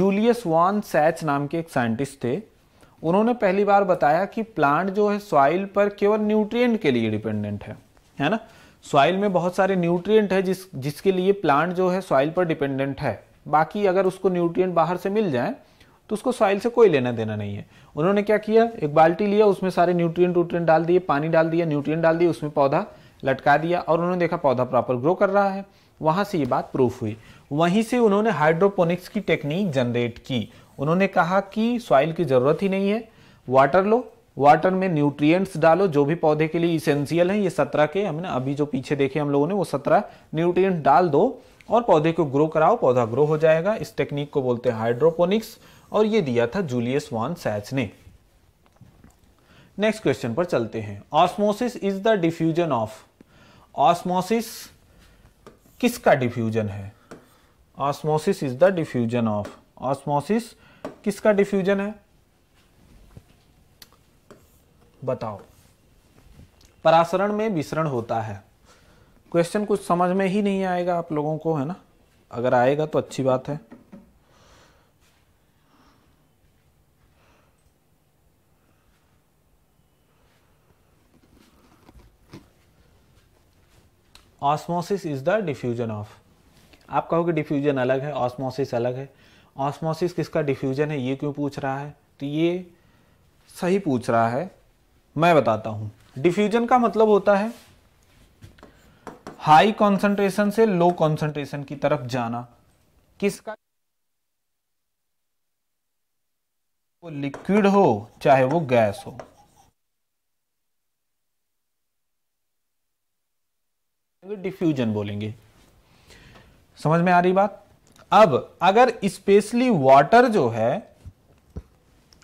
जूलियस वॉन सैच नाम के एक साइंटिस्ट थे उन्होंने पहली बार बताया कि प्लांट जो है सॉइल पर केवल न्यूट्रिएंट के लिए डिपेंडेंट है है ना सॉइल में बहुत सारे न्यूट्रिएंट है जिस जिसके लिए प्लांट जो है सॉइल पर डिपेंडेंट है बाकी अगर उसको न्यूट्रिएंट बाहर से मिल जाए तो उसको सॉइल से कोई लेना देना नहीं है उन्होंने क्या किया एक बाल्टी लिया उसमें सारे न्यूट्रिएंट व्यूट्रिय डाल दिए पानी डाल दिया न्यूट्रिएंट डाल दिए उसमें पौधा लटका दिया और उन्होंने देखा पौधा प्रॉपर ग्रो कर रहा है वहां से ये बात प्रूफ हुई वहीं से उन्होंने हाइड्रोपोनिक्स की टेक्निक जनरेट की उन्होंने कहा कि सॉइल की ज़रूरत ही नहीं है वाटर लो वाटर में न्यूट्रिएंट्स डालो जो भी पौधे के लिए इसेंशियल है ये सत्रह के हमने अभी जो पीछे देखे हम लोगों ने वो सत्रह न्यूट्रिएंट डाल दो और पौधे को ग्रो कराओ पौधा ग्रो हो जाएगा इस टेक्निक को बोलते हैं हाइड्रोपोनिक्स और ये दिया था जूलियस वॉन सैच ने नेक्स्ट क्वेश्चन पर चलते हैं osmosis is the diffusion of osmosis किसका डिफ्यूजन है osmosis is the diffusion of osmosis किसका डिफ्यूजन है बताओ परासरण में विसरण होता है क्वेश्चन कुछ समझ में ही नहीं आएगा आप लोगों को है ना अगर आएगा तो अच्छी बात है osmosis is the diffusion of आप कहोगे डिफ्यूजन अलग है ऑस्मोसिस अलग है ऑस्मोसिस किसका डिफ्यूजन है ये क्यों पूछ रहा है तो ये सही पूछ रहा है मैं बताता हूं डिफ्यूजन का मतलब होता है हाई कॉन्सेंट्रेशन से लो कॉन्सेंट्रेशन की तरफ जाना किसका वो लिक्विड हो चाहे वो गैस हो डिफ्यूजन तो बोलेंगे समझ में आ रही बात अब अगर स्पेशली वाटर जो है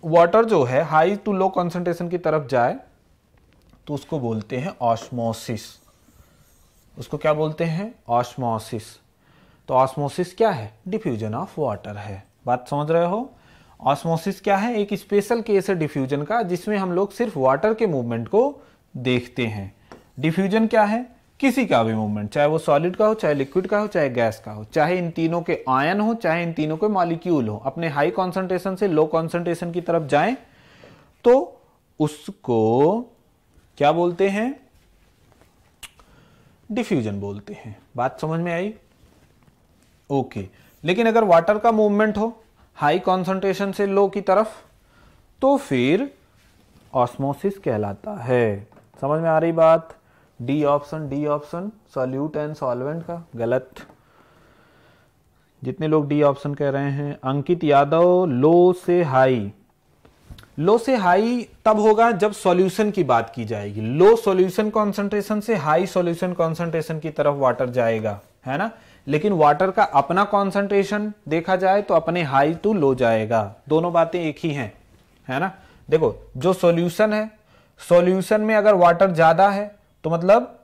वाटर जो है हाई टू लो कॉन्सेंट्रेशन की तरफ जाए तो उसको बोलते हैं ऑस्मोसिस उसको क्या बोलते हैं ऑस्मोसिस तो ऑस्मोसिस क्या है डिफ्यूजन ऑफ वाटर है बात समझ रहे हो ऑस्मोसिस क्या है एक स्पेशल केस है डिफ्यूजन का जिसमें हम लोग सिर्फ वाटर के मूवमेंट को देखते हैं डिफ्यूजन क्या है किसी का भी मूवमेंट चाहे वो सॉलिड का हो चाहे लिक्विड का हो चाहे गैस का हो चाहे इन तीनों के आयन हो चाहे इन तीनों के मॉलिक्यूल हो अपने हाई कॉन्सेंट्रेशन से लो कॉन्सेंट्रेशन की तरफ जाए तो उसको क्या बोलते हैं डिफ्यूजन बोलते हैं बात समझ में आई ओके लेकिन अगर वाटर का मूवमेंट हो हाई कॉन्सेंट्रेशन से लो की तरफ तो फिर ऑस्मोसिस कहलाता है समझ में आ रही बात D option D option solute and solvent का गलत जितने लोग डी ऑप्शन कह रहे हैं अंकित यादव लो से हाई लो से हाई तब होगा जब सॉल्यूशन की बात की जाएगी लो सॉल्यूशन कॉन्सेंट्रेशन से हाई सॉल्यूशन कॉन्सेंट्रेशन की तरफ वाटर जाएगा है ना लेकिन वाटर का अपना कॉन्सेंट्रेशन देखा जाए तो अपने हाई टू लो जाएगा दोनों बातें एक ही हैं है ना देखो जो सॉल्यूशन है सॉल्यूशन में अगर वाटर ज्यादा है तो मतलब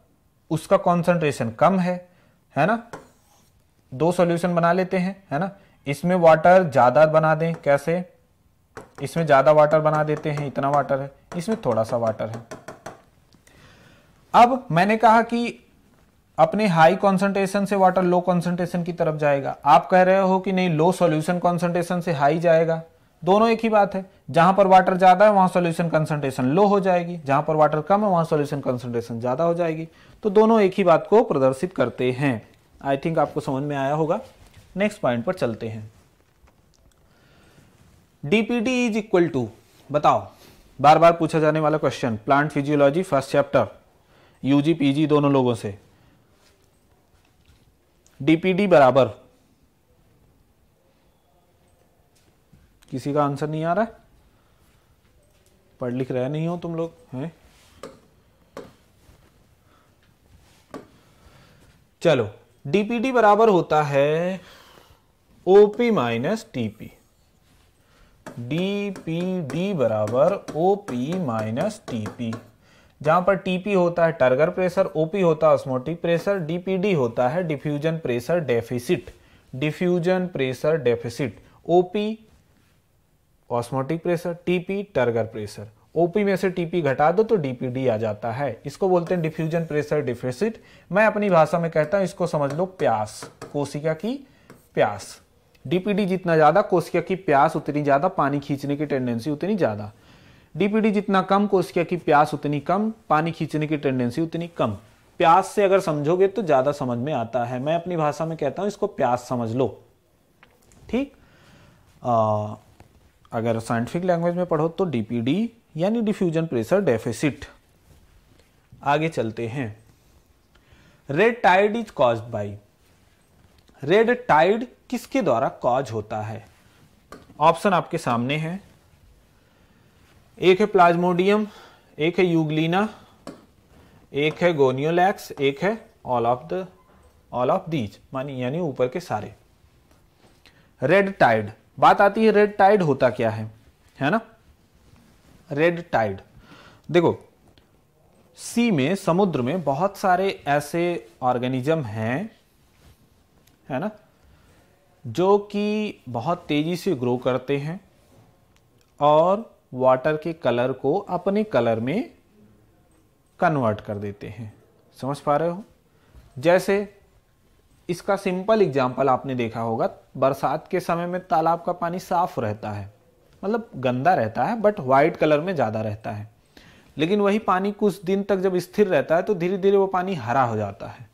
उसका कॉन्सेंट्रेशन कम है है ना दो सॉल्यूशन बना लेते हैं है ना इसमें वाटर ज़्यादा बना दें कैसे इसमें ज़्यादा वाटर बना देते हैं इतना वाटर है इसमें थोड़ा सा वाटर है अब मैंने कहा कि अपने हाई कॉन्सेंट्रेशन से वाटर लो कॉन्सेंट्रेशन की तरफ जाएगा आप कह रहे हो कि नहीं लो सॉल्यूशन कॉन्सेंट्रेशन से हाई जाएगा दोनों एक ही बात है जहां पर वाटर ज्यादा है वहां सोल्यूशन कंसंट्रेशन लो हो जाएगी जहां पर वाटर कम है वहां सोल्यूशन कंसंट्रेशन ज्यादा हो जाएगी तो दोनों एक ही बात को प्रदर्शित करते हैं आई थिंक आपको समझ में आया होगा नेक्स्ट पॉइंट पर चलते हैं डीपीडी इज इक्वल टू बताओ बार बार पूछा जाने वाला question plant physiology first chapter UG PG दोनों लोगों से डीपीडी बराबर किसी का आंसर नहीं आ रहा है पढ़ लिख रहे नहीं हो तुम लोग हैं चलो डीपीडी बराबर होता है ओपी माइनस टीपी डीपीडी बराबर ओपी माइनस टीपी जहां पर टीपी होता है टर्गर प्रेशर ओपी होता है ऑस्मोटिक प्रेशर डीपीडी होता है diffusion pressure deficit diffusion pressure deficit OP osmotic pressure TP turgor pressure OP में से टीपी घटा दो तो डीपीडी आ जाता है इसको बोलते हैं डिफ्यूजन प्रेशर डिफिसिट मैं अपनी भाषा में कहता हूं इसको समझ लो प्यास कोशिका की प्यास डीपीडी जितना ज्यादा कोशिका की प्यास उतनी ज्यादा पानी खींचने की टेंडेंसी उतनी ज्यादा डीपीडी जितना कम कोशिका की प्यास उतनी कम पानी खींचने की टेंडेंसी उतनी कम प्यास से अगर समझोगे तो ज्यादा समझ में आता है मैं अपनी भाषा में कहता हूं इसको प्यास समझ लो ठीक अगर साइंटिफिक लैंग्वेज में पढ़ो तो डीपीडी यानी डिफ्यूजन प्रेशर डेफिसिट आगे चलते हैं red tide is cause by red tide किसके द्वारा कॉज होता है ऑप्शन आपके सामने है एक है प्लाज्मोडियम एक है यूग्लिना एक है गोनियोलैक्स एक है all of the all of these मानी यानी ऊपर के सारे रेड टाइड बात आती है रेड टाइड होता क्या है है ना रेड टाइड देखो सी में समुद्र में बहुत सारे ऐसे ऑर्गेनिज्म हैं है ना जो कि बहुत तेज़ी से ग्रो करते हैं और वाटर के कलर को अपने कलर में कन्वर्ट कर देते हैं समझ पा रहे हो जैसे इसका सिंपल एग्जाम्पल आपने देखा होगा बरसात के समय में तालाब का पानी साफ रहता है मतलब गंदा रहता है बट वाइट कलर में ज़्यादा रहता है लेकिन वही पानी कुछ दिन तक जब स्थिर रहता है तो धीरे धीरे वो पानी हरा हो जाता है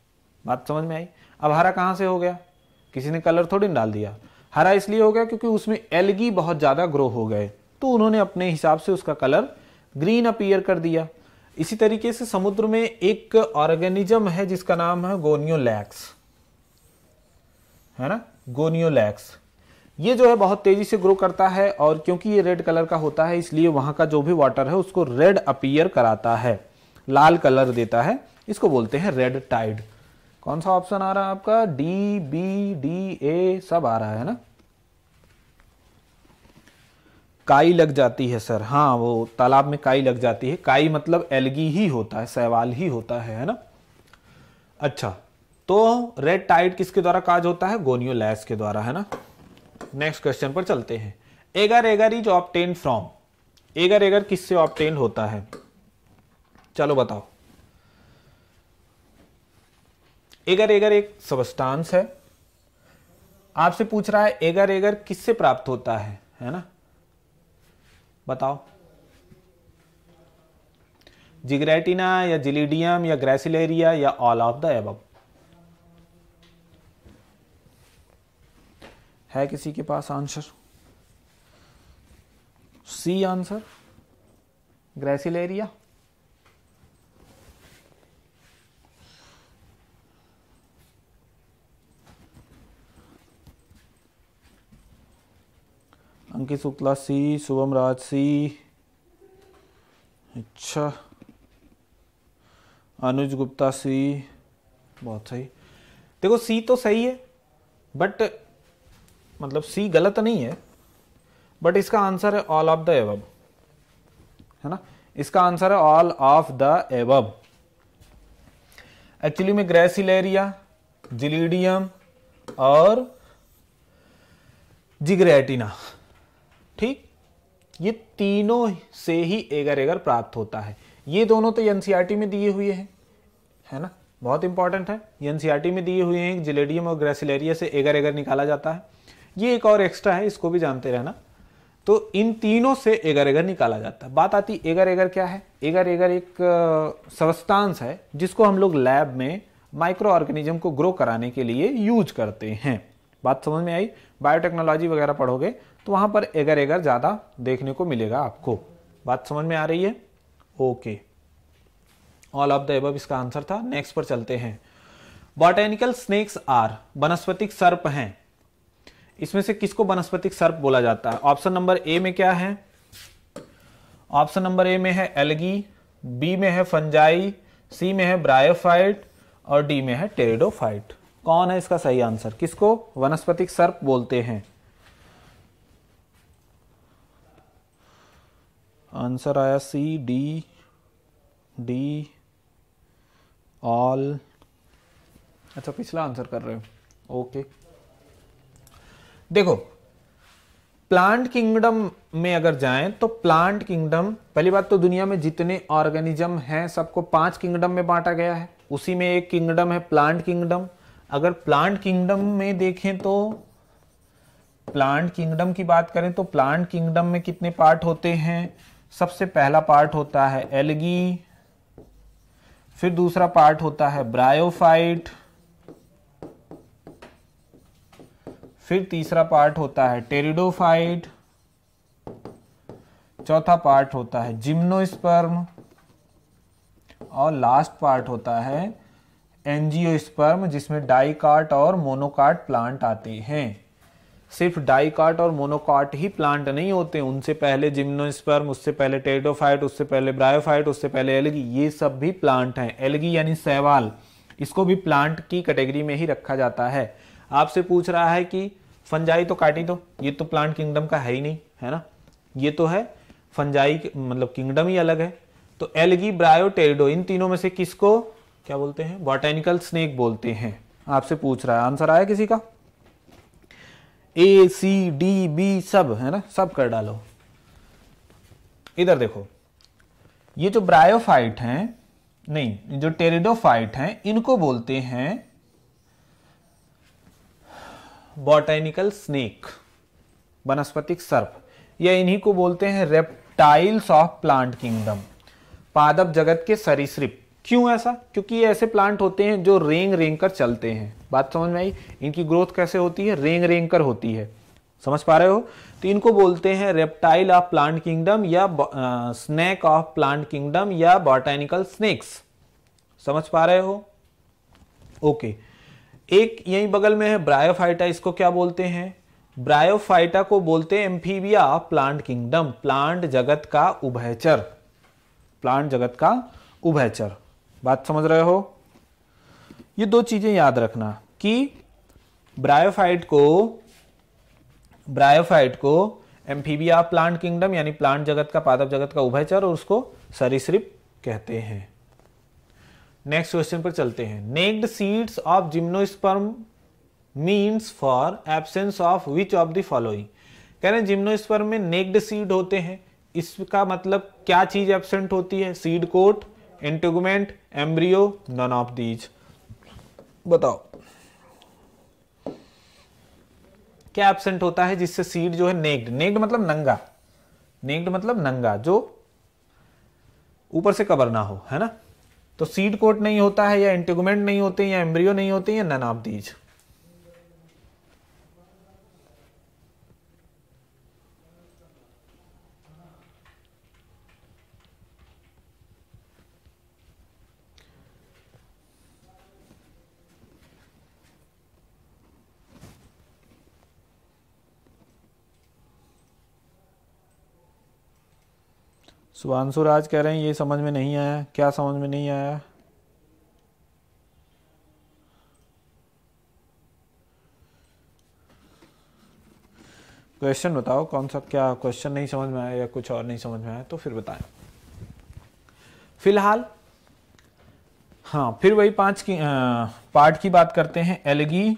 बात समझ में आई अब हरा कहाँ से हो गया किसी ने कलर थोड़ी डाल दिया हरा इसलिए हो गया क्योंकि उसमें एलगी बहुत ज़्यादा ग्रो हो गए तो उन्होंने अपने हिसाब से उसका कलर ग्रीन अपीयर कर दिया इसी तरीके से समुद्र में एक ऑर्गेनिज्म है जिसका नाम है गोनियोलैक्स है ना गोनियोलैक्स ये जो है बहुत तेजी से ग्रो करता है और क्योंकि ये रेड कलर का होता है इसलिए वहां का जो भी वाटर है उसको रेड अपीयर कराता है लाल कलर देता है इसको बोलते हैं रेड टाइड कौन सा ऑप्शन आ रहा है आपका डी बी डी ए सब आ रहा है ना काई लग जाती है सर हाँ वो तालाब में काई लग जाती है काई मतलब एलगी ही होता है सहवाल ही होता है है ना अच्छा तो रेड टाइड किसके द्वारा काज होता है गोनियोलैस के द्वारा है ना नेक्स्ट क्वेश्चन पर चलते हैं agar agar is obtain from agar agar किससे ऑप्टेन होता है चलो बताओ एगर एगर एक सबस्टांस है आपसे पूछ रहा है एगर एगर किससे प्राप्त होता है है ना बताओ जिग्रेटिना या जिलीडियम या ग्रेसिलेरिया या ऑल ऑफ द एब है किसी के पास answer C answer Gracilaria Ankit Shukla C Shubham Raj C अच्छा अनुज गुप्ता सी बहुत सही देखो सी तो सही है बट मतलब सी गलत नहीं है बट इसका आंसर है ऑल ऑफ द एवब है ना इसका आंसर है all of the above actually में ग्रेसिलेरिया जिलीडियम और जिग्रेटिना ठीक ये तीनों से ही एगर एगर प्राप्त होता है ये दोनों तो एनसीईआरटी e में दिए हुए हैं है ना बहुत इंपॉर्टेंट है एनसीईआरटी e में दिए हुए हैं जिलेडियम और ग्रेसिलेरिया से एगर एगर निकाला जाता है ये एक और एक्स्ट्रा है इसको भी जानते रहना तो इन तीनों से एगर एगर निकाला जाता है बात आती एगर एगर क्या है एगर एगर एक सवस्तांश है जिसको हम लोग लैब में माइक्रो ऑर्गेनिज्म को ग्रो कराने के लिए यूज करते हैं बात समझ में आई बायोटेक्नोलॉजी वगैरह पढ़ोगे तो वहां पर एगर एगर ज़्यादा देखने को मिलेगा आपको बात समझ में आ रही है okay all of the above इसका आंसर था नेक्स्ट पर चलते हैं बॉटेनिकल स्नेक्स आर वनस्पतिक सर्प हैं इसमें से किसको वनस्पतिक सर्प बोला जाता है ऑप्शन नंबर ए में क्या है ऑप्शन नंबर ए में है एलगी बी में है फंजाई सी में है ब्रायोफाइट और डी में है टेरिडोफाइट कौन है इसका सही आंसर किसको वनस्पतिक सर्प बोलते हैं आंसर आया सी डी डी ऑल अच्छा पिछला आंसर कर रहे हो ओके okay. देखो प्लांट किंगडम में अगर जाएं तो प्लांट किंगडम पहली बात तो दुनिया में जितने ऑर्गेनिज्म हैं सबको पांच किंगडम में बांटा गया है उसी में एक किंगडम है प्लांट किंगडम अगर प्लांट किंगडम में देखें तो प्लांट किंगडम की बात करें तो प्लांट किंगडम में कितने पार्ट होते हैं सबसे पहला पार्ट होता है एलगी फिर दूसरा पार्ट होता है ब्रायोफाइट फिर तीसरा पार्ट होता है टेरिडोफाइट चौथा पार्ट होता है जिम्नोस्पर्म और लास्ट पार्ट होता है एंजियोस्पर्म जिसमें डाइकार्ट और मोनोकार्ट प्लांट आते हैं सिर्फ डाइकार्ट और मोनोकार्ट ही प्लांट नहीं होते उनसे पहले जिम्नोस्पर्म उससे पहले टेरिडोफाइट उससे पहले ब्रायोफाइट उससे पहले एलगी ये सब भी प्लांट हैं एलगी यानी सहवाल इसको भी प्लांट की कैटेगरी में ही रखा जाता है आपसे पूछ रहा है कि फंजाई तो काटी दो तो, ये तो प्लांट किंगडम का है ही नहीं है ना ये तो है फंजाई मतलब किंगडम ही अलग है तो एलगी ब्रायो टेरिडो इन तीनों में से किसको क्या बोलते हैं बॉटेनिकल स्नेक बोलते हैं आपसे पूछ रहा है आंसर आया किसी का ए सी डी बी सब है ना सब कर डालो इधर देखो ये जो ब्रायोफाइट हैं नहीं जो टेरिडोफाइट हैं इनको बोलते हैं बॉटेनिकल स्नेक वनस्पतिक सर्प या इन्हीं को बोलते हैं रेप्टाइल्स ऑफ प्लांट किंगडम पादप जगत के सरीसृप क्यों ऐसा क्योंकि ये ऐसे प्लांट होते हैं जो रेंग रेंग कर चलते हैं बात समझ में आई इनकी ग्रोथ कैसे होती है रेंग रेंग कर होती है समझ पा रहे हो तो इनको बोलते हैं रेप्टाइल ऑफ प्लांट किंगडम या स्नैक ऑफ प्लांट किंगडम या बॉटेनिकल स्नेक्स समझ पा रहे हो ओके एक यही बगल में है ब्रायोफाइटा इसको क्या बोलते हैं ब्रायोफाइटा को बोलते हैं एम्फीबिया प्लांट किंगडम प्लांट जगत का उभयचर प्लांट जगत का उभयचर बात समझ रहे हो ये दो चीजें याद रखना कि ब्रायोफाइट को ब्रायोफाइट को एम्फीबिया प्लांट किंगडम यानी प्लांट जगत का पादप जगत का उभयचर और उसको सरिश्रिप कहते हैं नेक्स्ट क्वेश्चन पर चलते हैं naked seeds of gymnosperm means for absence of which of the following कह रहे हैं जिम्नोस्पर्म में नेक्ड सीड होते हैं इसका मतलब क्या चीज एबसेंट होती है seed coat integument embryo none of these बताओ क्या एबसेंट होता है जिससे सीड जो है नेक्ड नेक्ड मतलब नंगा नेक्ड मतलब नंगा जो ऊपर से कवर ना हो है ना तो सीड कोट नहीं होता है या एंटिगमेंट नहीं होते या एम्ब्रियो नहीं होते या none of these Subhanshu Raj कह रहे हैं ये समझ में नहीं आया क्या समझ में नहीं आया क्वेश्चन बताओ कौन सा क्या क्वेश्चन नहीं समझ में आया या कुछ और नहीं समझ में आया तो फिर बताएं फिलहाल हाँ फिर वही पांच की आ, पार्ट की बात करते हैं algae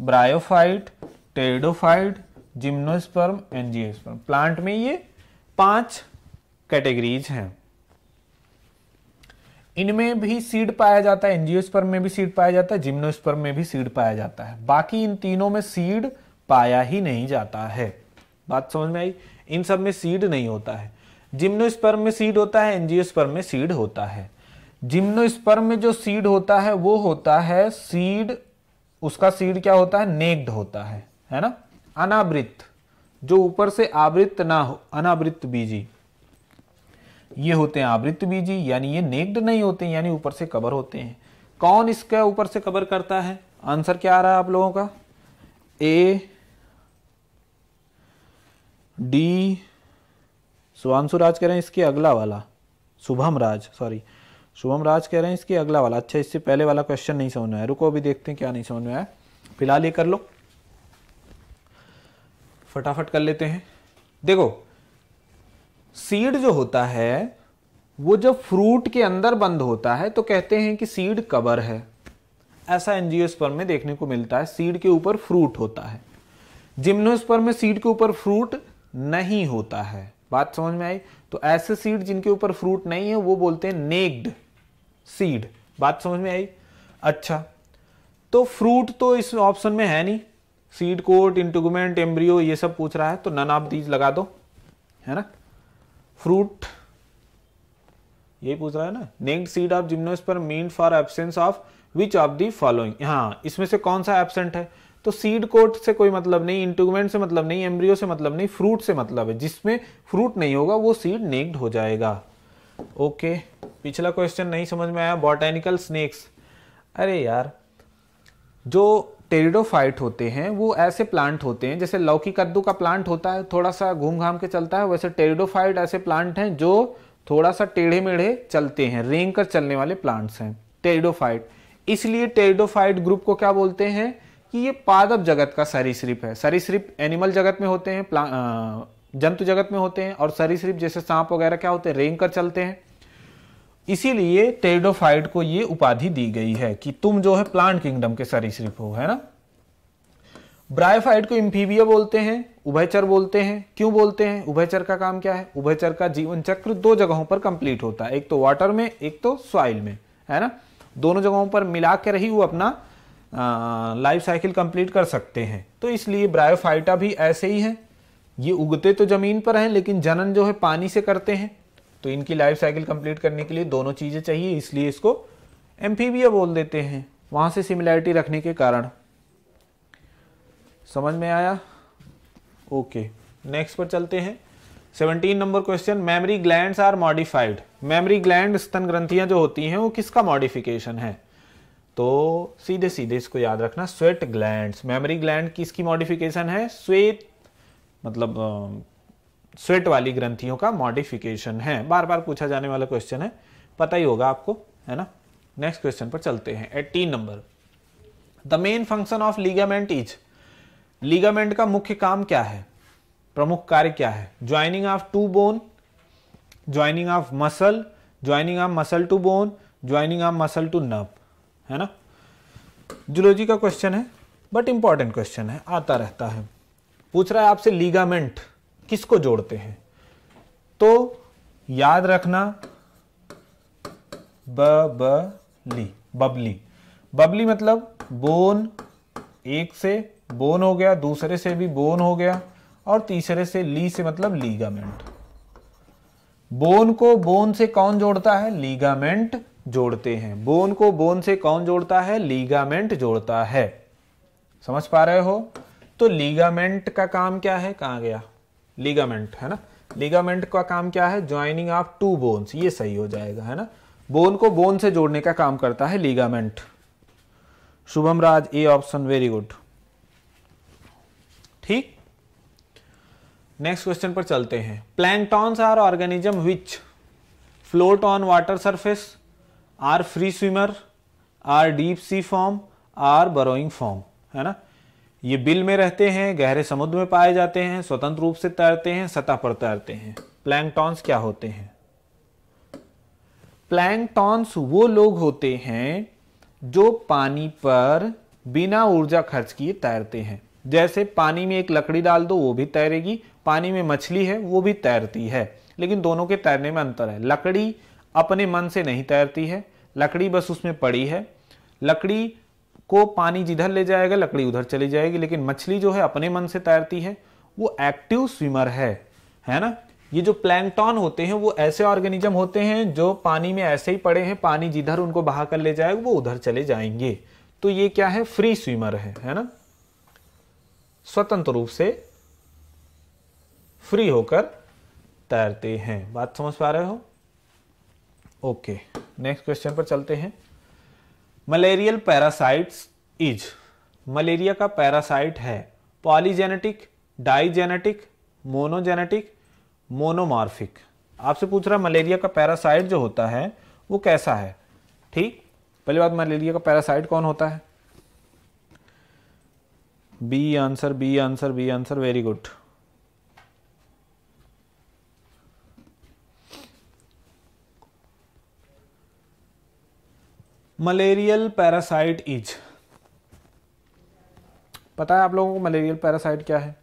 bryophyte pteridophyte gymnosperm angiosperm plant में ये पांच कैटेगरीज हैं इनमें भी सीड पाया जाता है स्पर्म में भी सीड पाया जाता है जिम्नोस्पर्म में भी सीड पाया जाता है बाकी इन तीनों में सीड पाया ही नहीं जाता है बात समझ में आई इन सब में सीड नहीं होता है जिम्नोस्पर्म में सीड होता है स्पर्म में सीड होता है जिम्नोस्पर्म में जो सीड होता है वो होता है सीड उसका सीड क्या होता है नेक्ड होता है है ना अनावृत जो ऊपर से आवृत ना हो अनावृत बीजी ये होते हैं आवृत्त बीजी यानी ये नेक्ड नहीं होते यानी ऊपर से कवर होते हैं कौन इसका ऊपर से कवर करता है आंसर क्या आ रहा है आप लोगों का ए डी सुभांशु राज कह रहे हैं इसके अगला वाला शुभम राज सॉरी शुभम राज कह रहे हैं इसके अगला वाला अच्छा इससे पहले वाला क्वेश्चन नहीं समझ में आया रुको अभी देखते हैं क्या नहीं समझ में आया फिलहाल ये कर लो फटाफट कर लेते हैं देखो सीड जो होता है वो जब फ्रूट के अंदर बंद होता है तो कहते हैं कि सीड कवर है ऐसा एनजियोस्पर्म में देखने को मिलता है सीड के ऊपर फ्रूट होता है जिम्नोस्पर्म में सीड के ऊपर फ्रूट नहीं होता है बात समझ में आई तो ऐसे सीड जिनके ऊपर फ्रूट नहीं है वो बोलते हैं नेक्ड सीड बात समझ में आई अच्छा तो फ्रूट तो इस ऑप्शन में है नहीं सीड कोट इंटूगमेंट एम्ब्रियो ये सब पूछ रहा है तो नन ऑफ दीज लगा दो है ना फ्रूट यही पूछ रहा है ना नेम्ड सीड ऑफ पर mean for absence of which of the following हाँ इसमें से कौन सा एबसेंट है तो सीड कोट से कोई मतलब नहीं इंटूगमेंट से मतलब नहीं एम्ब्रियो से मतलब नहीं फ्रूट से मतलब है जिसमें फ्रूट नहीं होगा वो सीड नेक्ड हो जाएगा ओके okay. पिछला क्वेश्चन नहीं समझ में आया बॉटेनिकल स्नेक्स अरे यार जो टेरिडोफाइट होते हैं वो ऐसे प्लांट होते हैं जैसे लौकी कद्दू का प्लांट होता है थोड़ा सा घूम घाम के चलता है वैसे टेरिडोफाइट ऐसे प्लांट हैं जो थोड़ा सा टेढ़े मेढ़े चलते हैं रेंग कर चलने वाले प्लांट्स हैं टेरिडोफाइट इसलिए टेरिडोफाइट ग्रुप को क्या बोलते हैं कि ये पादप जगत का सरीसृप है सरीसृप एनिमल जगत में होते हैं जंतु जगत में होते हैं और सरीसृप जैसे सांप वगैरह क्या होते हैं रेंग कर चलते हैं इसीलिए टेरिडोफाइट को ये उपाधि दी गई है कि तुम जो है प्लांट किंगडम के सरीसृप हो है ना ब्रायोफाइट को इम्फीबिया बोलते हैं उभयचर बोलते हैं क्यों बोलते हैं उभयचर का काम क्या है उभयचर का जीवन चक्र दो जगहों पर कंप्लीट होता है एक तो वाटर में एक तो सॉइल में है ना दोनों जगहों पर मिला के रही वो अपना लाइफ साइकिल कंप्लीट कर सकते हैं तो इसलिए ब्रायोफाइटा भी ऐसे ही है ये उगते तो जमीन पर हैं लेकिन जनन जो है पानी से करते हैं तो इनकी लाइफ साइकिल कंप्लीट करने के लिए दोनों चीज़ें चाहिए इसलिए इसको एम्फीबिया बोल देते हैं वहाँ से सिमिलैरिटी रखने के कारण समझ में आया ओके नेक्स्ट पर चलते हैं seventeen number question mammary gland are modified mammary gland स्तन ग्रंथियां जो होती हैं वो किसका मॉडिफिकेशन है तो सीधे सीधे इसको याद रखना स्वेट ग्लैंड मेमोरी ग्लैंड किसकी मॉडिफिकेशन है स्वेत मतलब स्वेट वाली ग्रंथियों का मॉडिफिकेशन है बार बार पूछा जाने वाला क्वेश्चन है पता ही होगा आपको है ना नेक्स्ट क्वेश्चन पर चलते हैं eighteen number the main function of ligament is ligament का मुख्य काम क्या है प्रमुख कार्य क्या है joining of two bone joining of muscle joining of muscle to bone joining of muscle to nerve है ना जुलोजी का क्वेश्चन है बट इंपॉर्टेंट क्वेश्चन है आता रहता है पूछ रहा है आपसे लीगामेंट किसको जोड़ते हैं तो याद रखना ब ली बबली बबली मतलब बोन एक से बोन हो गया दूसरे से भी बोन हो गया और तीसरे से ली से मतलब लीगामेंट बोन को बोन से कौन जोड़ता है लीगामेंट जोड़ते हैं बोन को बोन से कौन जोड़ता है लीगामेंट जोड़ता है समझ पा रहे हो तो लीगामेंट का काम क्या है कहां गया लिगामेंट है ना लिगामेंट का काम क्या है ज्वाइनिंग ऑफ टू बोन्स ये सही हो जाएगा है ना बोन को बोन से जोड़ने का काम करता है ligament Shubham Raj A option very good ठीक नेक्स्ट क्वेश्चन पर चलते हैं planktons are organism which float on water surface are free swimmer are deep sea form are burrowing form है ना ये बिल में रहते हैं गहरे समुद्र में पाए जाते हैं स्वतंत्र रूप से तैरते हैं सतह पर तैरते हैं प्लैंकटॉन्स क्या होते हैं प्लैंकटॉन्स वो लोग होते हैं जो पानी पर बिना ऊर्जा खर्च किए तैरते हैं जैसे पानी में एक लकड़ी डाल दो वो भी तैरेगी पानी में मछली है वो भी तैरती है लेकिन दोनों के तैरने में अंतर है लकड़ी अपने मन से नहीं तैरती है लकड़ी बस उसमें पड़ी है लकड़ी को पानी जिधर ले जाएगा लकड़ी उधर चली जाएगी लेकिन मछली जो है अपने मन से तैरती है वो एक्टिव स्विमर है है ना ये जो प्लैंकटॉन होते हैं वो ऐसे ऑर्गेनिज्म होते हैं जो पानी में ऐसे ही पड़े हैं पानी जिधर उनको बहा कर ले जाएगा वो उधर चले जाएंगे तो ये क्या है फ्री स्विमर है है ना स्वतंत्र रूप से फ्री होकर तैरते हैं बात समझ पा रहे हो ओके नेक्स्ट क्वेश्चन पर चलते हैं मलेरियल पैरासाइट्स इज मलेरिया का पैरासाइट है पॉलीजेनेटिक डाईजेनेटिक मोनोजेनेटिक मोनोमार्फिक आपसे पूछ रहा मलेरिया का पैरासाइट जो होता है वो कैसा है ठीक पहली बात मलेरिया का पैरासाइट कौन होता है B answer B answer B answer very good malarial parasite is पता है आप लोगों को मलेरियल पैरासाइट क्या है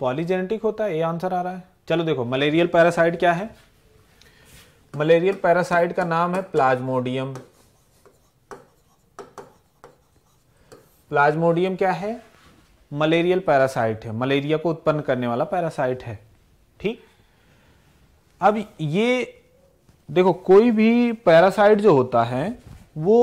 पॉलीजेनेटिक होता है ये आंसर आ रहा है चलो देखो मलेरियल पैरासाइट क्या है मलेरियल पैरासाइट का नाम है प्लाज्मोडियम प्लाज्मोडियम क्या है मलेरियल पैरासाइट है मलेरिया को उत्पन्न करने वाला पैरासाइट है ठीक अब ये देखो कोई भी पैरासाइट जो होता है वो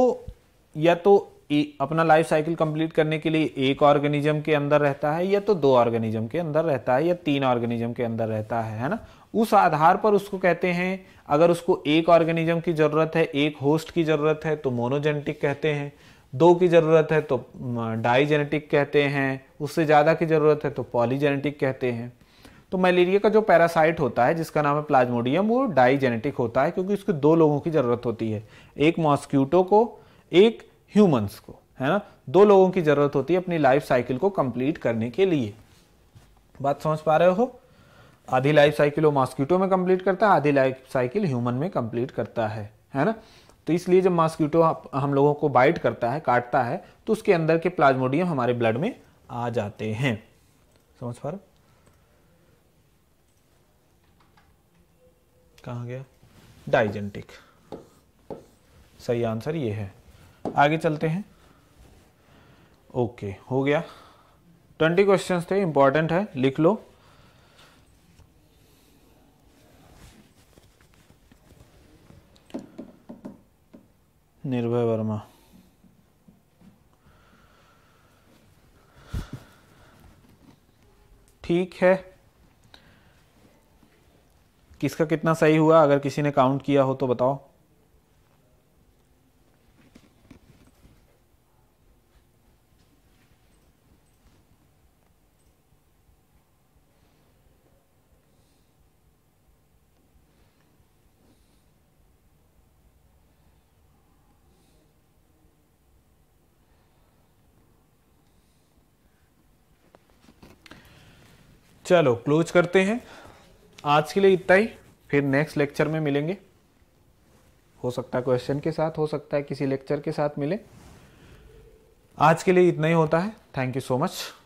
या तो ए, अपना लाइफ साइकिल कंप्लीट करने के लिए एक ऑर्गेनिज्म के अंदर रहता है या तो दो ऑर्गेनिज्म के अंदर रहता है या तीन ऑर्गेनिज्म के अंदर रहता है है ना उस आधार पर उसको कहते हैं अगर उसको एक ऑर्गेनिज्म की ज़रूरत है एक होस्ट की ज़रूरत है तो मोनोजेनेटिक कहते हैं दो की ज़रूरत है तो डाईजेनेटिक कहते हैं उससे ज़्यादा की ज़रूरत है तो पॉलीजेनेटिक कहते हैं तो मलेरिया का जो पैरासाइट होता है जिसका नाम है प्लाज्मोडियम वो डाईजेनेटिक होता है क्योंकि उसको दो लोगों की ज़रूरत होती है एक मॉस्क्यूटो को एक ह्यूमंस को है ना दो लोगों की ज़रूरत होती है अपनी लाइफ साइकिल को कंप्लीट करने के लिए बात समझ पा रहे हो आधी लाइफ साइकिल वो मॉस्क्यूटो में कंप्लीट करता है आधी लाइफ साइकिल ह्यूमन में कंप्लीट करता है है ना तो इसलिए जब मॉस्क्यूटो हम लोगों को बाइट करता है काटता है तो उसके अंदर के प्लाज्मोडियम हमारे ब्लड में आ जाते हैं समझ पा रहे कहा गया डाइजेंटिक सही आंसर ये है आगे चलते हैं ओके हो गया ट्वेंटी क्वेश्चंस थे इंपॉर्टेंट है लिख लो निर्भय वर्मा ठीक है किसका कितना सही हुआ अगर किसी ने काउंट किया हो तो बताओ चलो क्लोज करते हैं आज के लिए इतना ही फिर नेक्स्ट लेक्चर में मिलेंगे हो सकता है क्वेश्चन के साथ हो सकता है किसी लेक्चर के साथ मिले आज के लिए इतना ही होता है थैंक यू सो मच